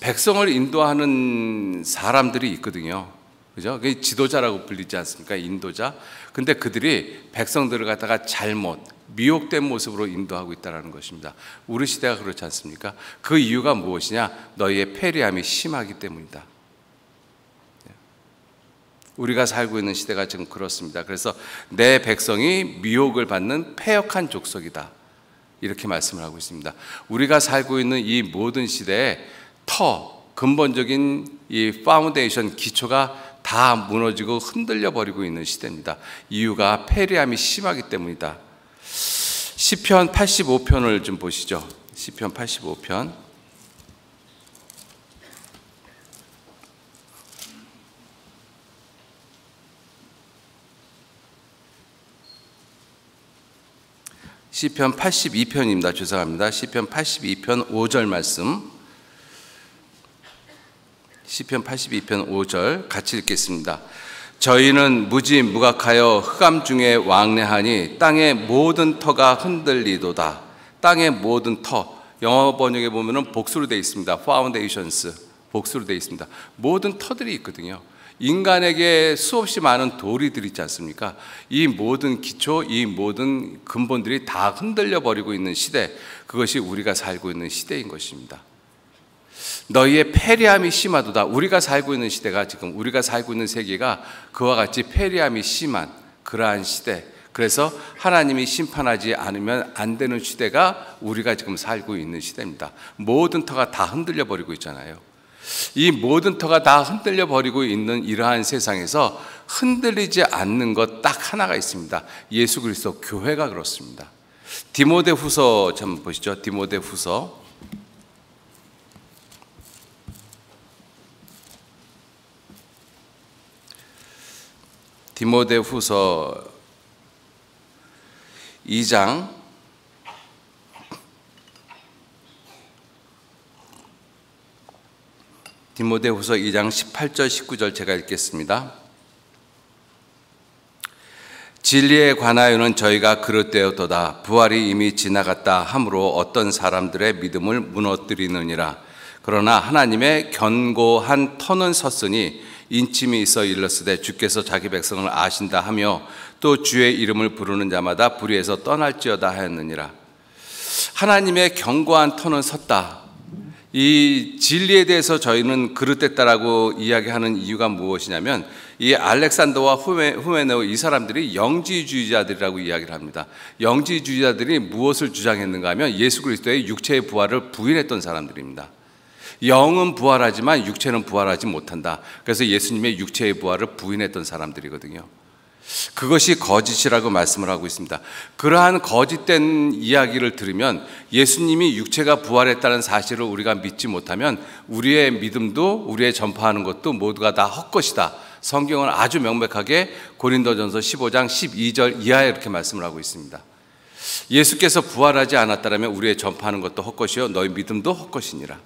[SPEAKER 1] 백성을 인도하는 사람들이 있거든요. 그죠? 그 지도자라고 불리지 않습니까? 인도자. 근데 그들이 백성들을 갖다가 잘못 미혹된 모습으로 인도하고 있다는 라 것입니다. 우리 시대가 그렇지 않습니까? 그 이유가 무엇이냐? 너희의 패리함이 심하기 때문이다. 예. 우리가 살고 있는 시대가 지금 그렇습니다. 그래서 내 백성이 미혹을 받는 패역한 족속이다. 이렇게 말씀을 하고 있습니다. 우리가 살고 있는 이 모든 시대의 터, 근본적인 이 파운데이션 기초가 다 무너지고 흔들려 버리고 있는 시대입니다. 이유가 폐리이 심하기 때문이다. 시편 85편을 좀 보시죠. 시편 85편. 시편 82편입니다. 죄송합니다. 시편 82편 5절 말씀. 시편 82편 5절 같이 읽겠습니다. 저희는 무지 무각하여 흑암 중에 왕래하니 땅의 모든 터가 흔들리도다. 땅의 모든 터 영어 번역에 보면은 복수로 되어 있습니다. foundations 복수로 되어 있습니다. 모든 터들이 있거든요. 인간에게 수없이 많은 도리들이 있지 않습니까? 이 모든 기초, 이 모든 근본들이 다 흔들려 버리고 있는 시대, 그것이 우리가 살고 있는 시대인 것입니다. 너희의 패리함이 심하도다. 우리가 살고 있는 시대가 지금 우리가 살고 있는 세계가 그와 같이 패리함이 심한 그러한 시대. 그래서 하나님이 심판하지 않으면 안 되는 시대가 우리가 지금 살고 있는 시대입니다. 모든 터가 다 흔들려 버리고 있잖아요. 이 모든 터가 다 흔들려 버리고 있는 이러한 세상에서 흔들리지 않는 것 딱 하나가 있습니다. 예수 그리스도 교회가 그렇습니다. 디모데후서 참 보시죠. 디모데후서 디모데후서 2장 디모데후서 2장 18절 19절 제가 읽겠습니다. 진리에 관하여는 저희가 그릇되었도다 부활이 이미 지나갔다 함으로 어떤 사람들의 믿음을 무너뜨리느니라 그러나 하나님의 견고한 터는 섰으니 인침이 있어 일렀으되 주께서 자기 백성을 아신다 하며 또 주의 이름을 부르는 자마다 불의에서 떠날지어다 하였느니라. 하나님의 견고한 터는 섰다. 이 진리에 대해서 저희는 그릇됐다라고 이야기하는 이유가 무엇이냐면 이 알렉산더와 후메네오 이 사람들이 영지주의자들이라고 이야기를 합니다. 영지주의자들이 무엇을 주장했는가 하면 예수 그리스도의 육체의 부활을 부인했던 사람들입니다. 영은 부활하지만 육체는 부활하지 못한다. 그래서 예수님의 육체의 부활을 부인했던 사람들이거든요. 그것이 거짓이라고 말씀을 하고 있습니다. 그러한 거짓된 이야기를 들으면 예수님이 육체가 부활했다는 사실을 우리가 믿지 못하면 우리의 믿음도 우리의 전파하는 것도 모두가 다 헛것이다. 성경은 아주 명백하게 고린도전서 15장 12절 이하에 이렇게 말씀을 하고 있습니다. 예수께서 부활하지 않았다면 우리의 전파하는 것도 헛것이요 너희 믿음도 헛것이니라.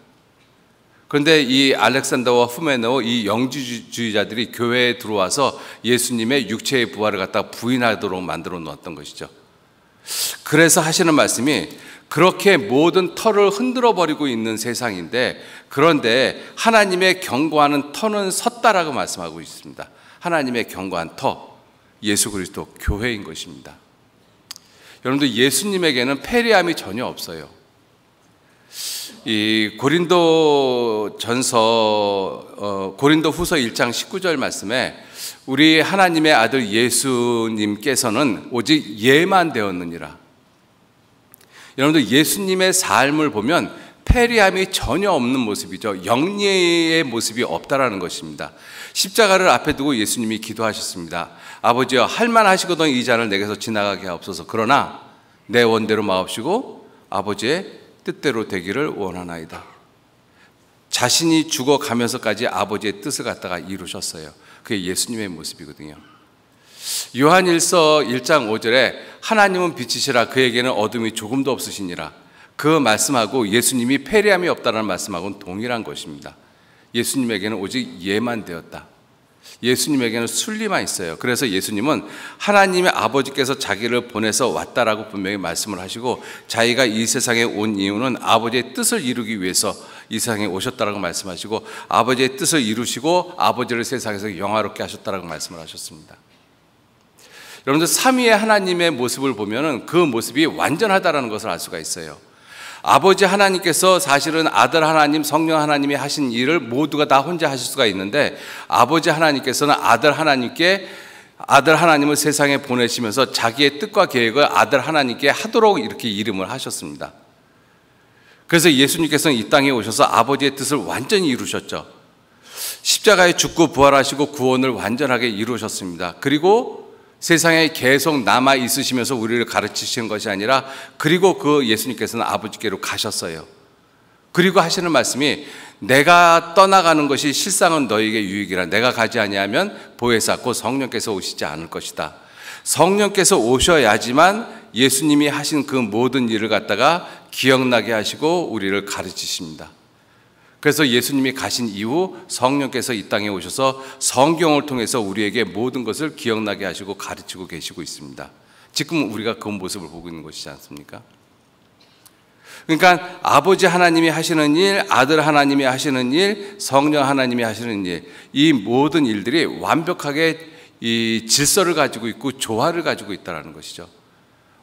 [SPEAKER 1] 그런데 이 알렉산더와 후메노 이 영지주의자들이 교회에 들어와서 예수님의 육체의 부활을 갖다 부인하도록 만들어 놓았던 것이죠. 그래서 하시는 말씀이 그렇게 모든 터를 흔들어 버리고 있는 세상인데 그런데 하나님의 경고하는 터는 섰다라고 말씀하고 있습니다. 하나님의 경고한 터 예수 그리스도 교회인 것입니다. 여러분들 예수님에게는 패리함이 전혀 없어요. 이 고린도 전서 어, 고린도 후서 1장 19절 말씀에 우리 하나님의 아들 예수님께서는 오직 예만 되었느니라. 여러분들 예수님의 삶을 보면 패리함이 전혀 없는 모습이죠. 영리의 모습이 없다라는 것입니다. 십자가를 앞에 두고 예수님이 기도하셨습니다. 아버지여 할만 하시거든 이 잔을 내게서 지나가게 하옵소서. 그러나 내 원대로 마옵시고 아버지의 뜻대로 되기를 원하나이다. 자신이 죽어가면서까지 아버지의 뜻을 갖다가 이루셨어요. 그게 예수님의 모습이거든요. 요한일서 1장 5절에 하나님은 빛이시라 그에게는 어둠이 조금도 없으시니라 그 말씀하고 예수님이 패리이없다는 말씀하고는 동일한 것입니다. 예수님에게는 오직 예만 되었다. 예수님에게는 순리만 있어요. 그래서 예수님은 하나님의 아버지께서 자기를 보내서 왔다라고 분명히 말씀을 하시고 자기가 이 세상에 온 이유는 아버지의 뜻을 이루기 위해서 이 세상에 오셨다라고 말씀하시고 아버지의 뜻을 이루시고 아버지를 세상에서 영화롭게 하셨다라고 말씀을 하셨습니다. 여러분들 3위의 하나님의 모습을 보면그 모습이 완전하다라는 것을 알 수가 있어요. 아버지 하나님께서 사실은 아들 하나님, 성령 하나님이 하신 일을 모두가 다 혼자 하실 수가 있는데 아버지 하나님께서는 아들 하나님께 아들 하나님을 세상에 보내시면서 자기의 뜻과 계획을 아들 하나님께 하도록 이렇게 이름을 하셨습니다. 그래서 예수님께서는 이 땅에 오셔서 아버지의 뜻을 완전히 이루셨죠. 십자가에 죽고 부활하시고 구원을 완전하게 이루셨습니다. 그리고 세상에 계속 남아 있으시면서 우리를 가르치신 것이 아니라 그리고 그 예수님께서는 아버지께로 가셨어요. 그리고 하시는 말씀이 내가 떠나가는 것이 실상은 너에게 유익이라 내가 가지 아니하면 보혜사고 성령께서 오시지 않을 것이다. 성령께서 오셔야지만 예수님이 하신 그 모든 일을 갖다가 기억나게 하시고 우리를 가르치십니다. 그래서 예수님이 가신 이후 성령께서 이 땅에 오셔서 성경을 통해서 우리에게 모든 것을 기억나게 하시고 가르치고 계시고 있습니다. 지금 우리가 그 모습을 보고 있는 것이지 않습니까? 그러니까 아버지 하나님이 하시는 일, 아들 하나님이 하시는 일, 성령 하나님이 하시는 일, 이 모든 일들이 완벽하게 이 질서를 가지고 있고 조화를 가지고 있다는 것이죠.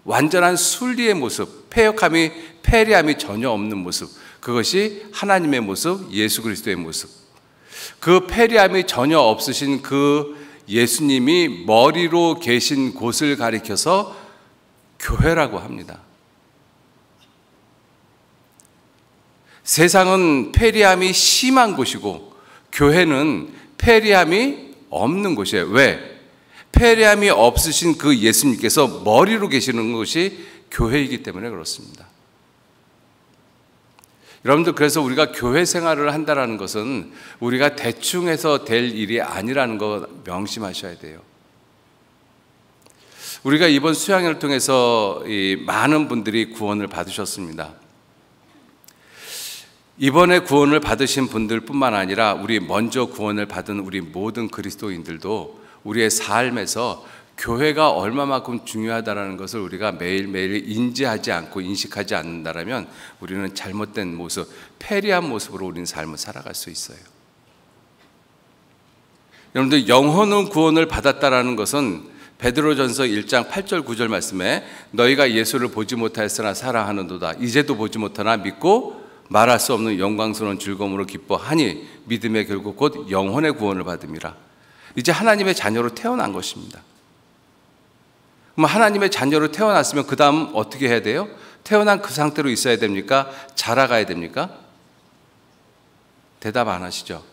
[SPEAKER 1] 완전한 순리의 모습, 폐역함이, 폐리함이 전혀 없는 모습, 그것이 하나님의 모습, 예수 그리스도의 모습. 그 패리함이 전혀 없으신 그 예수님이 머리로 계신 곳을 가리켜서 교회라고 합니다. 세상은 패리함이 심한 곳이고 교회는 패리함이 없는 곳이에요. 왜? 패리함이 없으신 그 예수님께서 머리로 계시는 것이 교회이기 때문에 그렇습니다. 여러분들 그래서 우리가 교회 생활을 한다라는 것은 우리가 대충 해서 될 일이 아니라는 거 명심하셔야 돼요. 우리가 이번 수양회를 통해서 많은 분들이 구원을 받으셨습니다. 이번에 구원을 받으신 분들뿐만 아니라 우리 먼저 구원을 받은 우리 모든 그리스도인들도 우리의 삶에서 교회가 얼마만큼 중요하다라는 것을 우리가 매일매일 인지하지 않고 인식하지 않는다라면 우리는 잘못된 모습, 패리한 모습으로 우리는 삶을 살아갈 수 있어요. 여러분들 영혼은 구원을 받았다라는 것은 베드로전서 1장 8절 9절 말씀에 너희가 예수를 보지 못하였으나 사랑하는도다 이제도 보지 못하나 믿고 말할 수 없는 영광스러운 즐거움으로 기뻐하니 믿음의 결국 곧 영혼의 구원을 받음이라 이제 하나님의 자녀로 태어난 것입니다. 그럼 하나님의 자녀로 태어났으면 그 다음 어떻게 해야 돼요? 태어난 그 상태로 있어야 됩니까? 자라가야 됩니까? 대답 안 하시죠?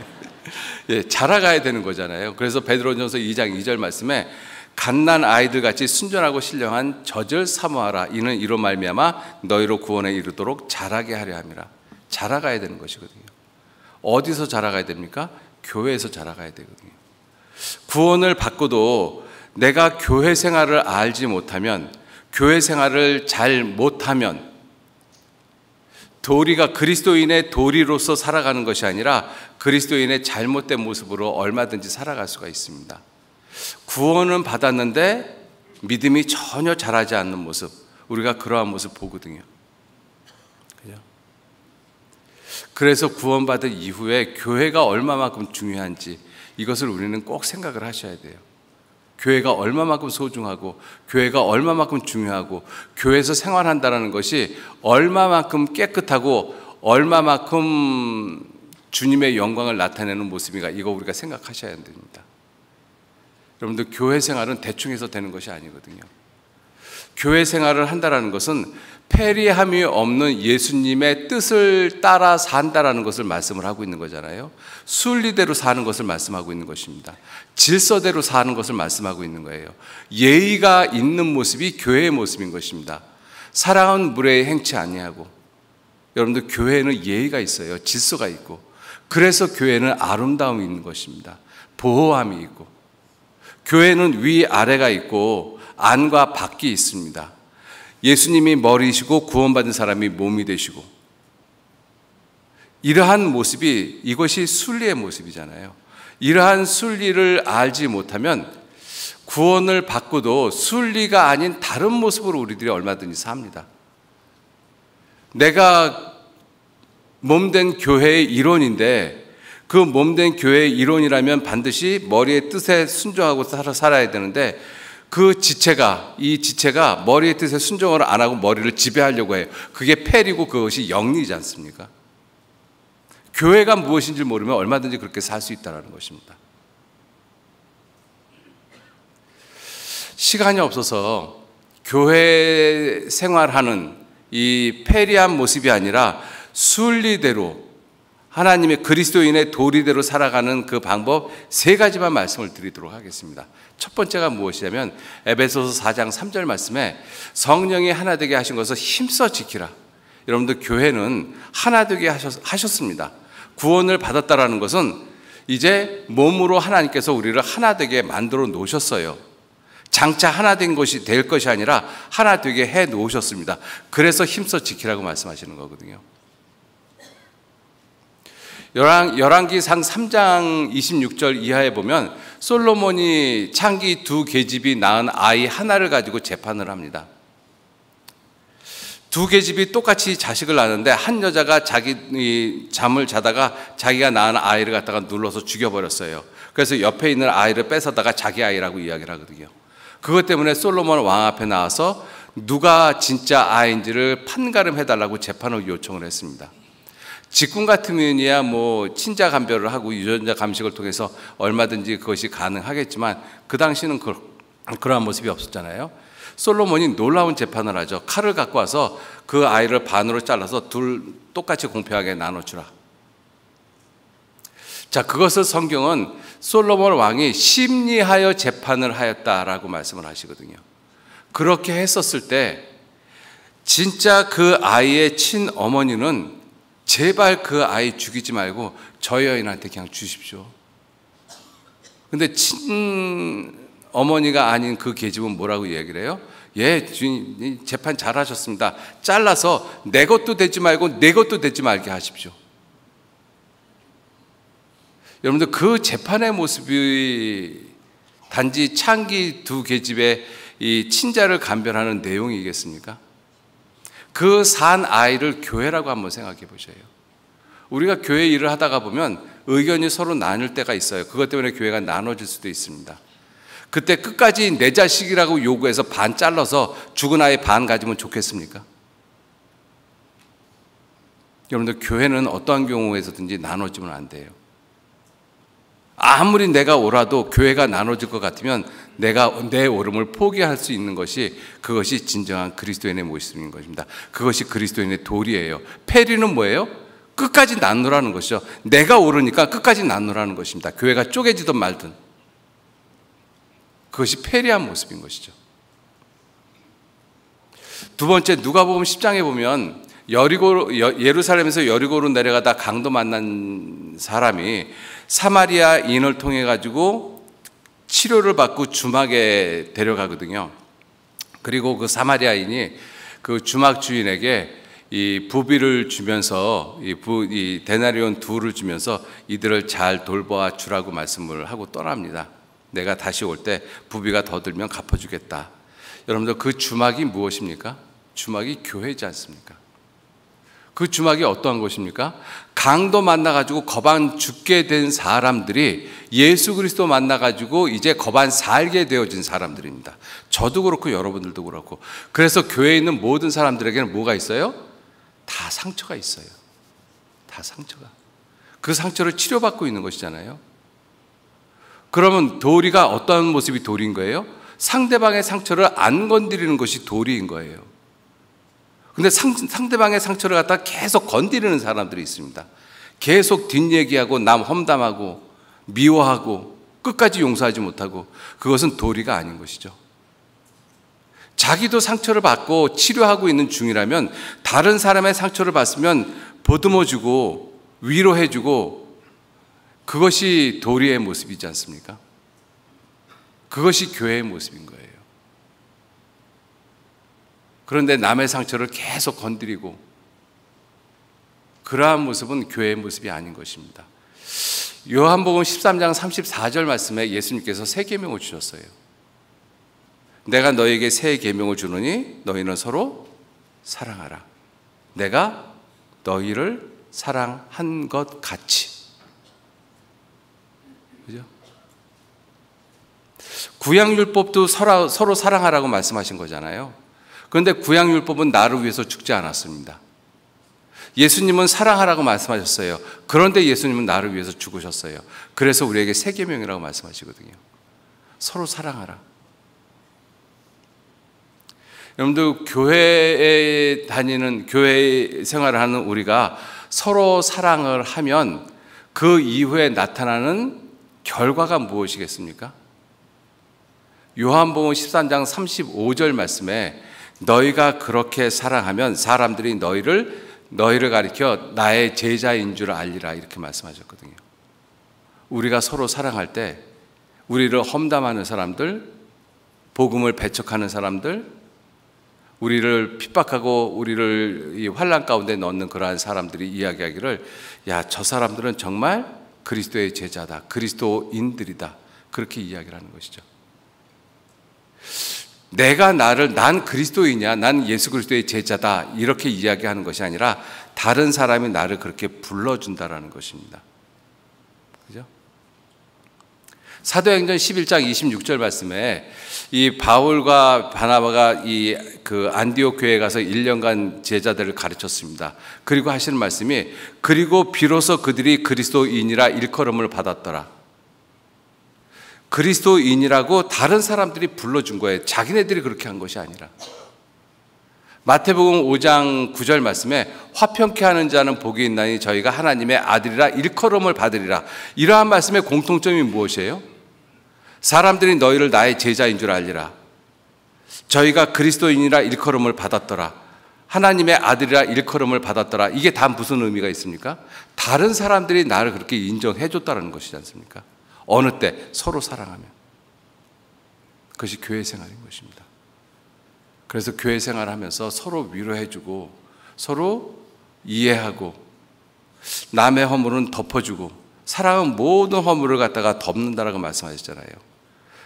[SPEAKER 1] 예, 자라가야 되는 거잖아요. 그래서 베드로전서 2장 2절 말씀에 갓난 아이들 같이 순전하고 신령한 젖을 사모하라. 이는 이로 말미암아 너희로 구원에 이르도록 자라게 하려 함이라. 자라가야 되는 것이거든요. 어디서 자라가야 됩니까? 교회에서 자라가야 되거든요. 구원을 받고도 내가 교회 생활을 알지 못하면 교회 생활을 잘 못하면 도리가 그리스도인의 도리로서 살아가는 것이 아니라 그리스도인의 잘못된 모습으로 얼마든지 살아갈 수가 있습니다. 구원은 받았는데 믿음이 전혀 자라지 않는 모습, 우리가 그러한 모습 보거든요. 그래서 구원받은 이후에 교회가 얼마만큼 중요한지 이것을 우리는 꼭 생각을 하셔야 돼요. 교회가 얼마만큼 소중하고 교회가 얼마만큼 중요하고 교회에서 생활한다라는 것이 얼마만큼 깨끗하고 얼마만큼 주님의 영광을 나타내는 모습인가 이거 우리가 생각하셔야 됩니다. 여러분들 교회 생활은 대충 해서 되는 것이 아니거든요. 교회 생활을 한다라는 것은 폐리함이 없는 예수님의 뜻을 따라 산다라는 것을 말씀을 하고 있는 거잖아요. 순리대로 사는 것을 말씀하고 있는 것입니다. 질서대로 사는 것을 말씀하고 있는 거예요. 예의가 있는 모습이 교회의 모습인 것입니다. 사랑은 물례에 행치 아니하고 여러분들 교회는 예의가 있어요. 질서가 있고 그래서 교회는 아름다움이 있는 것입니다. 보호함이 있고 교회는 위 아래가 있고 안과 밖이 있습니다. 예수님이 머리시고 이 구원받은 사람이 몸이 되시고 이러한 모습이 이것이 순리의 모습이잖아요. 이러한 순리를 알지 못하면 구원을 받고도 순리가 아닌 다른 모습으로 우리들이 얼마든지 삽니다. 내가 몸된 교회의 일원인데 그 몸된 교회의 일원이라면 반드시 머리의 뜻에 순종하고 살아야 되는데 그 지체가 이 지체가 머리의 뜻에 순종을 안 하고 머리를 지배하려고 해요. 그게 폐리고 그것이 영리지 않습니까? 교회가 무엇인지 모르면 얼마든지 그렇게 살 수 있다라는 것입니다. 시간이 없어서 교회 생활하는 이 폐리한 모습이 아니라 순리대로 하나님의 그리스도인의 도리대로 살아가는 그 방법 세 가지만 말씀을 드리도록 하겠습니다. 첫 번째가 무엇이냐면 에베소서 4장 3절 말씀에 성령이 하나 되게 하신 것을 힘써 지키라. 여러분들 교회는 하나 되게 하셨습니다. 구원을 받았다라는 것은 이제 몸으로 하나님께서 우리를 하나 되게 만들어 놓으셨어요. 장차 하나 된 것이 될 것이 아니라 하나 되게 해 놓으셨습니다. 그래서 힘써 지키라고 말씀하시는 거거든요. 열왕 기상 3장 26절 이하에 보면 솔로몬이 창기 두 계집이 낳은 아이 하나를 가지고 재판을 합니다. 두 계집이 똑같이 자식을 낳는데 한 여자가 자기 잠을 자다가 자기가 낳은 아이를 갖다가 눌러서 죽여버렸어요. 그래서 옆에 있는 아이를 뺏어다가 자기 아이라고 이야기를 하거든요. 그것 때문에 솔로몬 왕 앞에 나와서 누가 진짜 아이인지를 판가름해달라고 재판을 요청을 했습니다. 직군 같으면이야 뭐 친자 감별을 하고 유전자 감식을 통해서 얼마든지 그것이 가능하겠지만 그 당시는 그, 그러한 모습이 없었잖아요. 솔로몬이 놀라운 재판을 하죠. 칼을 갖고 와서 그 아이를 반으로 잘라서 둘 똑같이 공평하게 나눠주라. 자, 그것을 성경은 솔로몬 왕이 심리하여 재판을 하였다라고 말씀을 하시거든요. 그렇게 했었을 때 진짜 그 아이의 친어머니는 제발 그 아이 죽이지 말고 저 여인한테 그냥 주십시오. 근데 친 어머니가 아닌 그 계집은 뭐라고 얘기를 해요? 예, 주인 재판 잘하셨습니다. 잘라서 내 것도 되지 말고 내 것도 되지 말게 하십시오. 여러분들 그 재판의 모습이 단지 창기 두 계집의 이 친자를 감별하는 내용이겠습니까? 그산 아이를 교회라고 한번 생각해 보세요. 우리가 교회 일을 하다가 보면 의견이 서로 나눌 때가 있어요. 그것 때문에 교회가 나눠질 수도 있습니다. 그때 끝까지 내 자식이라고 요구해서 반 잘라서 죽은 아이 반 가지면 좋겠습니까? 여러분들 교회는 어떠한 경우에서든지 나눠지면 안 돼요. 아무리 내가 오라도 교회가 나눠질 것 같으면 내가 내 오름을 포기할 수 있는 것이 그것이 진정한 그리스도인의 모습인 것입니다. 그것이 그리스도인의 도리예요. 페리는 뭐예요? 끝까지 나누라는 것이죠. 내가 오르니까 끝까지 나누라는 것입니다. 교회가 쪼개지든 말든 그것이 페리한 모습인 것이죠. 두 번째 누가복음 10장에 보면 여리고 예루살렘에서 여리고로 내려가다 강도 만난 사람이 사마리아 인을 통해 가지고 치료를 받고 주막에 데려가거든요. 그리고 그 사마리아인이 그 주막 주인에게 이 부비를 주면서 이, 부, 이 데나리온 둘을 주면서 이들을 잘 돌보아 주라고 말씀을 하고 떠납니다. 내가 다시 올 때 부비가 더 들면 갚아주겠다. 여러분들 그 주막이 무엇입니까? 주막이 교회지 않습니까? 그 주막이 어떠한 것입니까? 강도 만나가지고 거반 죽게 된 사람들이 예수 그리스도 만나가지고 이제 거반 살게 되어진 사람들입니다. 저도 그렇고 여러분들도 그렇고. 그래서 교회에 있는 모든 사람들에게는 뭐가 있어요? 다 상처가 있어요. 다 상처가. 그 상처를 치료받고 있는 것이잖아요. 그러면 도리가 어떠 모습이 도리인 거예요? 상대방의 상처를 안 건드리는 것이 도리인 거예요. 근데 상, 상대방의 상처를 갖다 계속 건드리는 사람들이 있습니다. 계속 뒷얘기하고 남 험담하고 미워하고 끝까지 용서하지 못하고 그것은 도리가 아닌 것이죠. 자기도 상처를 받고 치료하고 있는 중이라면 다른 사람의 상처를 받으면 보듬어주고 위로해주고 그것이 도리의 모습이지 않습니까? 그것이 교회의 모습인 거예요. 그런데 남의 상처를 계속 건드리고 그러한 모습은 교회의 모습이 아닌 것입니다. 요한복음 13장 34절 말씀에 예수님께서 세 계명을 주셨어요. 내가 너에게 새 계명을 주노니 너희는 서로 사랑하라. 내가 너희를 사랑한 것 같이. 그죠? 구약율법도 서로 사랑하라고 말씀하신 거잖아요. 그런데 구약율법은 나를 위해서 죽지 않았습니다. 예수님은 사랑하라고 말씀하셨어요. 그런데 예수님은 나를 위해서 죽으셨어요. 그래서 우리에게 세계명이라고 말씀하시거든요. 서로 사랑하라. 여러분들 교회에 다니는 교회 생활을 하는 우리가 서로 사랑을 하면 그 이후에 나타나는 결과가 무엇이겠습니까? 요한복음 13장 35절 말씀에 너희가 그렇게 사랑하면 사람들이 너희를 너희를 가리켜 나의 제자인 줄 알리라 이렇게 말씀하셨거든요. 우리가 서로 사랑할 때 우리를 험담하는 사람들, 복음을 배척하는 사람들, 우리를 핍박하고 우리를 이 환란 가운데 넣는 그러한 사람들이 이야기하기를 야, 저 사람들은 정말 그리스도의 제자다. 그리스도인들이다. 그렇게 이야기를 하는 것이죠. 내가 나를 난 그리스도이냐, 난 예수 그리스도의 제자다 이렇게 이야기하는 것이 아니라 다른 사람이 나를 그렇게 불러준다라는 것입니다. 그죠? 사도행전 11장 26절 말씀에 이 바울과 바나바가 이 그 안디옥 교회에 가서 1년간 제자들을 가르쳤습니다. 그리고 하시는 말씀이 그리고 비로소 그들이 그리스도인이라 일컬음을 받았더라. 그리스도인이라고 다른 사람들이 불러준 거예요. 자기네들이 그렇게 한 것이 아니라. 마태복음 5장 9절 말씀에 화평케 하는 자는 복이 있나니 저희가 하나님의 아들이라 일컬음을 받으리라. 이러한 말씀의 공통점이 무엇이에요? 사람들이 너희를 나의 제자인 줄 알리라. 저희가 그리스도인이라 일컬음을 받았더라. 하나님의 아들이라 일컬음을 받았더라. 이게 다 무슨 의미가 있습니까? 다른 사람들이 나를 그렇게 인정해 줬다는 것이지 않습니까? 어느 때 서로 사랑하면. 그것이 교회 생활인 것입니다. 그래서 교회 생활하면서 서로 위로해주고 서로 이해하고 남의 허물은 덮어주고 사랑은 모든 허물을 갖다가 덮는다라고 말씀하셨잖아요.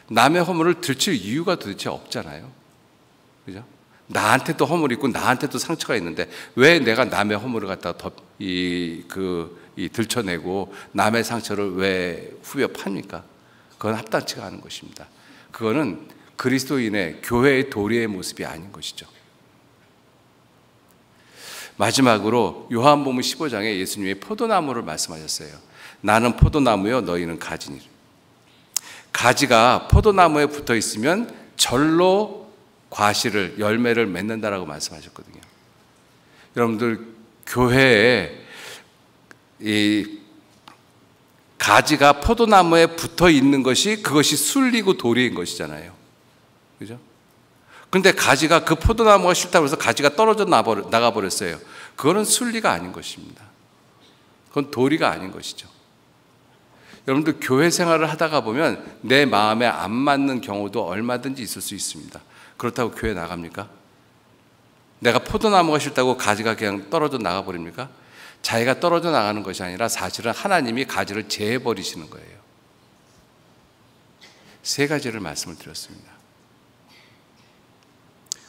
[SPEAKER 1] 남의 허물을 들칠 이유가 도대체 없잖아요. 그죠? 나한테도 허물이 있고 나한테도 상처가 있는데 왜 내가 남의 허물을 갖다가 덮, 이, 그이 들춰내고 남의 상처를 왜 후벼 팝니까? 그건 합당치가 않은 것입니다. 그거는 그리스도인의 교회의 도리의 모습이 아닌 것이죠. 마지막으로 요한복음 15장에 예수님이 포도나무를 말씀하셨어요. 나는 포도나무요 너희는 가지니. 가지가 포도나무에 붙어 있으면 절로 과실을 열매를 맺는다라고 말씀하셨거든요. 여러분들 교회에 이 가지가 포도나무에 붙어 있는 것이 그것이 술리고 도리인 것이잖아요. 그죠? 근데 가지가 그 포도나무가 싫다고 해서 가지가 떨어져 나가버렸어요. 그거는 순리가 아닌 것입니다. 그건 도리가 아닌 것이죠. 여러분들 교회 생활을 하다가 보면 내 마음에 안 맞는 경우도 얼마든지 있을 수 있습니다. 그렇다고 교회 나갑니까? 내가 포도나무가 싫다고 가지가 그냥 떨어져 나가버립니까? 자기가 떨어져 나가는 것이 아니라 사실은 하나님이 가지를 재해 버리시는 거예요. 세 가지를 말씀을 드렸습니다.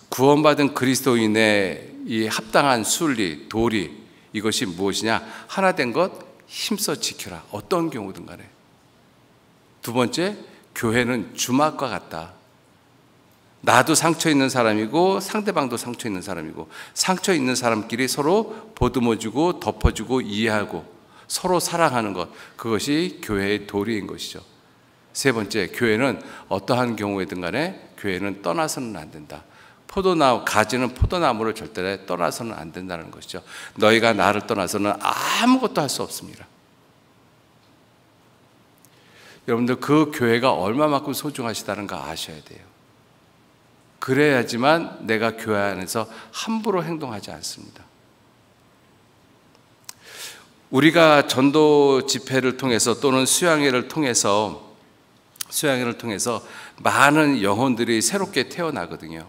[SPEAKER 1] 구원받은 그리스도인의 이 합당한 순리, 도리 이것이 무엇이냐? 하나 된것 힘써 지켜라. 어떤 경우든 간에. 두 번째, 교회는 주막과 같다. 나도 상처 있는 사람이고 상대방도 상처 있는 사람이고 상처 있는 사람끼리 서로 보듬어주고 덮어주고 이해하고 서로 사랑하는 것 그것이 교회의 도리인 것이죠. 세 번째 교회는 어떠한 경우에든 간에 교회는 떠나서는 안 된다. 포도나무 가지는 포도나무를 절대 떠나서는 안 된다는 것이죠. 너희가 나를 떠나서는 아무것도 할 수 없습니다. 여러분들 그 교회가 얼마만큼 소중하시다는 거 아셔야 돼요. 그래야지만 내가 교회 안에서 함부로 행동하지 않습니다. 우리가 전도 집회를 통해서 또는 수양회를 통해서 수양회를 통해서 많은 영혼들이 새롭게 태어나거든요.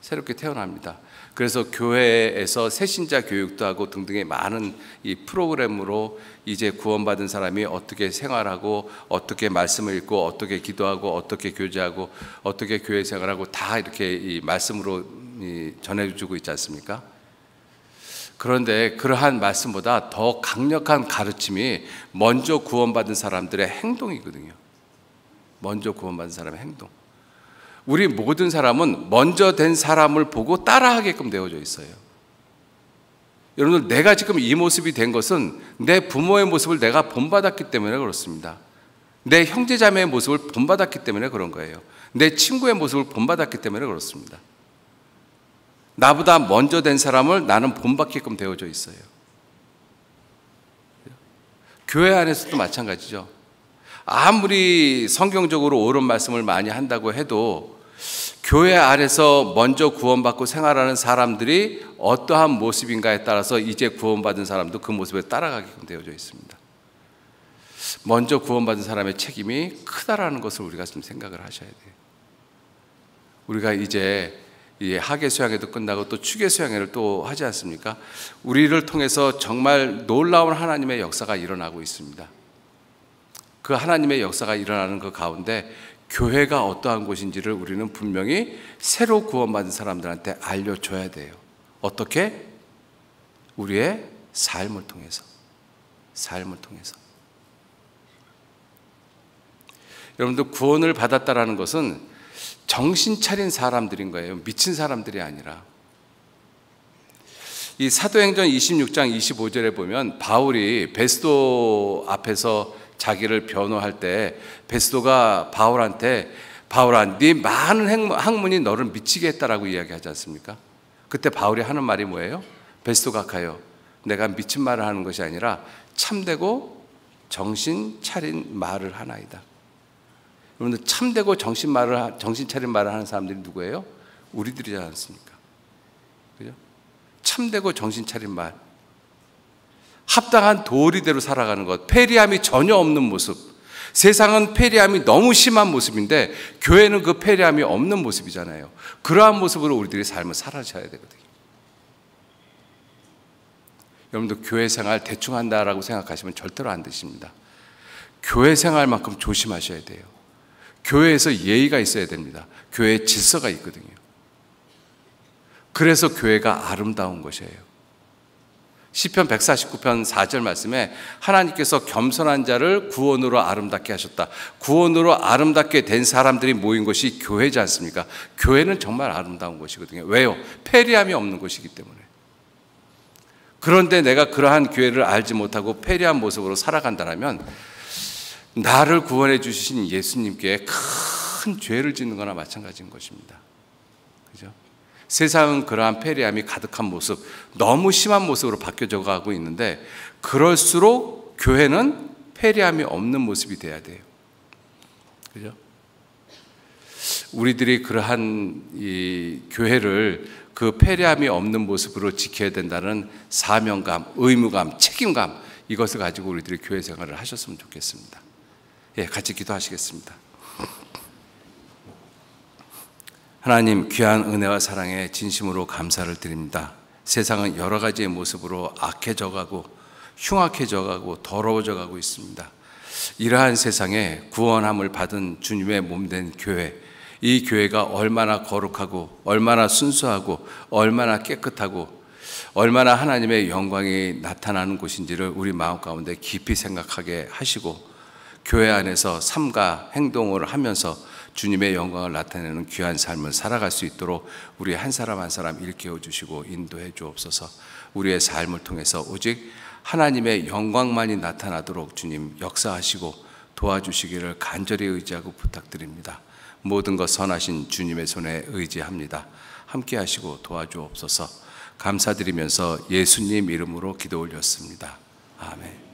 [SPEAKER 1] 새롭게 태어납니다. 그래서 교회에서 새신자 교육도 하고 등등의 많은 이 프로그램으로 이제 구원받은 사람이 어떻게 생활하고 어떻게 말씀을 읽고 어떻게 기도하고 어떻게 교제하고 어떻게 교회 생활하고 다 이렇게 이 말씀으로 이 전해주고 있지 않습니까? 그런데 그러한 말씀보다 더 강력한 가르침이 먼저 구원받은 사람들의 행동이거든요. 먼저 구원받은 사람의 행동. 우리 모든 사람은 먼저 된 사람을 보고 따라하게끔 되어져 있어요. 여러분들, 내가 지금 이 모습이 된 것은 내 부모의 모습을 내가 본받았기 때문에 그렇습니다. 내 형제자매의 모습을 본받았기 때문에 그런 거예요. 내 친구의 모습을 본받았기 때문에 그렇습니다. 나보다 먼저 된 사람을 나는 본받게끔 되어져 있어요. 교회 안에서도 마찬가지죠. 아무리 성경적으로 옳은 말씀을 많이 한다고 해도 교회 안에서 먼저 구원받고 생활하는 사람들이 어떠한 모습인가에 따라서 이제 구원받은 사람도 그 모습에 따라가게끔 되어져 있습니다. 먼저 구원받은 사람의 책임이 크다라는 것을 우리가 좀 생각을 하셔야 돼요. 우리가 이제 이 하계 수양회도 끝나고 또 축의 수양회를 또 하지 않습니까? 우리를 통해서 정말 놀라운 하나님의 역사가 일어나고 있습니다. 그 하나님의 역사가 일어나는 그 가운데 교회가 어떠한 곳인지를 우리는 분명히 새로 구원받은 사람들한테 알려줘야 돼요. 어떻게? 우리의 삶을 통해서. 삶을 통해서. 여러분들 구원을 받았다라는 것은 정신 차린 사람들인 거예요. 미친 사람들이 아니라. 이 사도행전 26장 25절에 보면 바울이 베스도 앞에서 자기를 변호할 때 베스도가 바울한테 바울아 네 많은 학문이 너를 미치게 했다라고 이야기하지 않습니까? 그때 바울이 하는 말이 뭐예요? 베스도가가요 내가 미친 말을 하는 것이 아니라 참되고 정신 차린 말을 하나이다. 여러분들 참되고 정신 말을 정신 차린 말을 하는 사람들이 누구예요? 우리들이지 않습니까? 그죠? 참되고 정신 차린 말. 합당한 도리대로 살아가는 것, 폐리함이 전혀 없는 모습. 세상은 폐리함이 너무 심한 모습인데 교회는 그 폐리함이 없는 모습이잖아요. 그러한 모습으로 우리들의 삶을 살아셔야 되거든요. 여러분도 교회 생활 대충 한다라고 생각하시면 절대로 안 되십니다. 교회 생활만큼 조심하셔야 돼요. 교회에서 예의가 있어야 됩니다. 교회의 질서가 있거든요. 그래서 교회가 아름다운 것이에요. 시편 149편 4절 말씀에 하나님께서 겸손한 자를 구원으로 아름답게 하셨다. 구원으로 아름답게 된 사람들이 모인 것이 교회지 않습니까? 교회는 정말 아름다운 곳이거든요. 왜요? 패리함이 없는 곳이기 때문에. 그런데 내가 그러한 교회를 알지 못하고 패리한 모습으로 살아간다면 나를 구원해 주신 예수님께 큰 죄를 짓는 거나 마찬가지인 것입니다. 세상은 그러한 패렴이 가득한 모습, 너무 심한 모습으로 바뀌어져 가고 있는데 그럴수록 교회는 패렴이 없는 모습이 돼야 돼요. 그죠? 우리들이 그러한 이 교회를 그패리이 없는 모습으로 지켜야 된다는 사명감, 의무감, 책임감 이것을 가지고 우리들이 교회 생활을 하셨으면 좋겠습니다. 예, 같이 기도하시겠습니다. 하나님 귀한 은혜와 사랑에 진심으로 감사를 드립니다. 세상은 여러 가지의 모습으로 악해져 가고 흉악해져 가고 더러워져 가고 있습니다. 이러한 세상에 구원함을 받은 주님의 몸 된 교회, 이 교회가 얼마나 거룩하고 얼마나 순수하고 얼마나 깨끗하고 얼마나 하나님의 영광이 나타나는 곳인지를 우리 마음 가운데 깊이 생각하게 하시고 교회 안에서 삶과 행동을 하면서 주님의 영광을 나타내는 귀한 삶을 살아갈 수 있도록 우리 한 사람 한 사람 일깨워 주시고 인도해 주옵소서. 우리의 삶을 통해서 오직 하나님의 영광만이 나타나도록 주님 역사하시고 도와주시기를 간절히 의지하고 부탁드립니다. 모든 것 선하신 주님의 손에 의지합니다. 함께 하시고 도와주옵소서. 감사드리면서 예수님 이름으로 기도 올렸습니다. 아멘.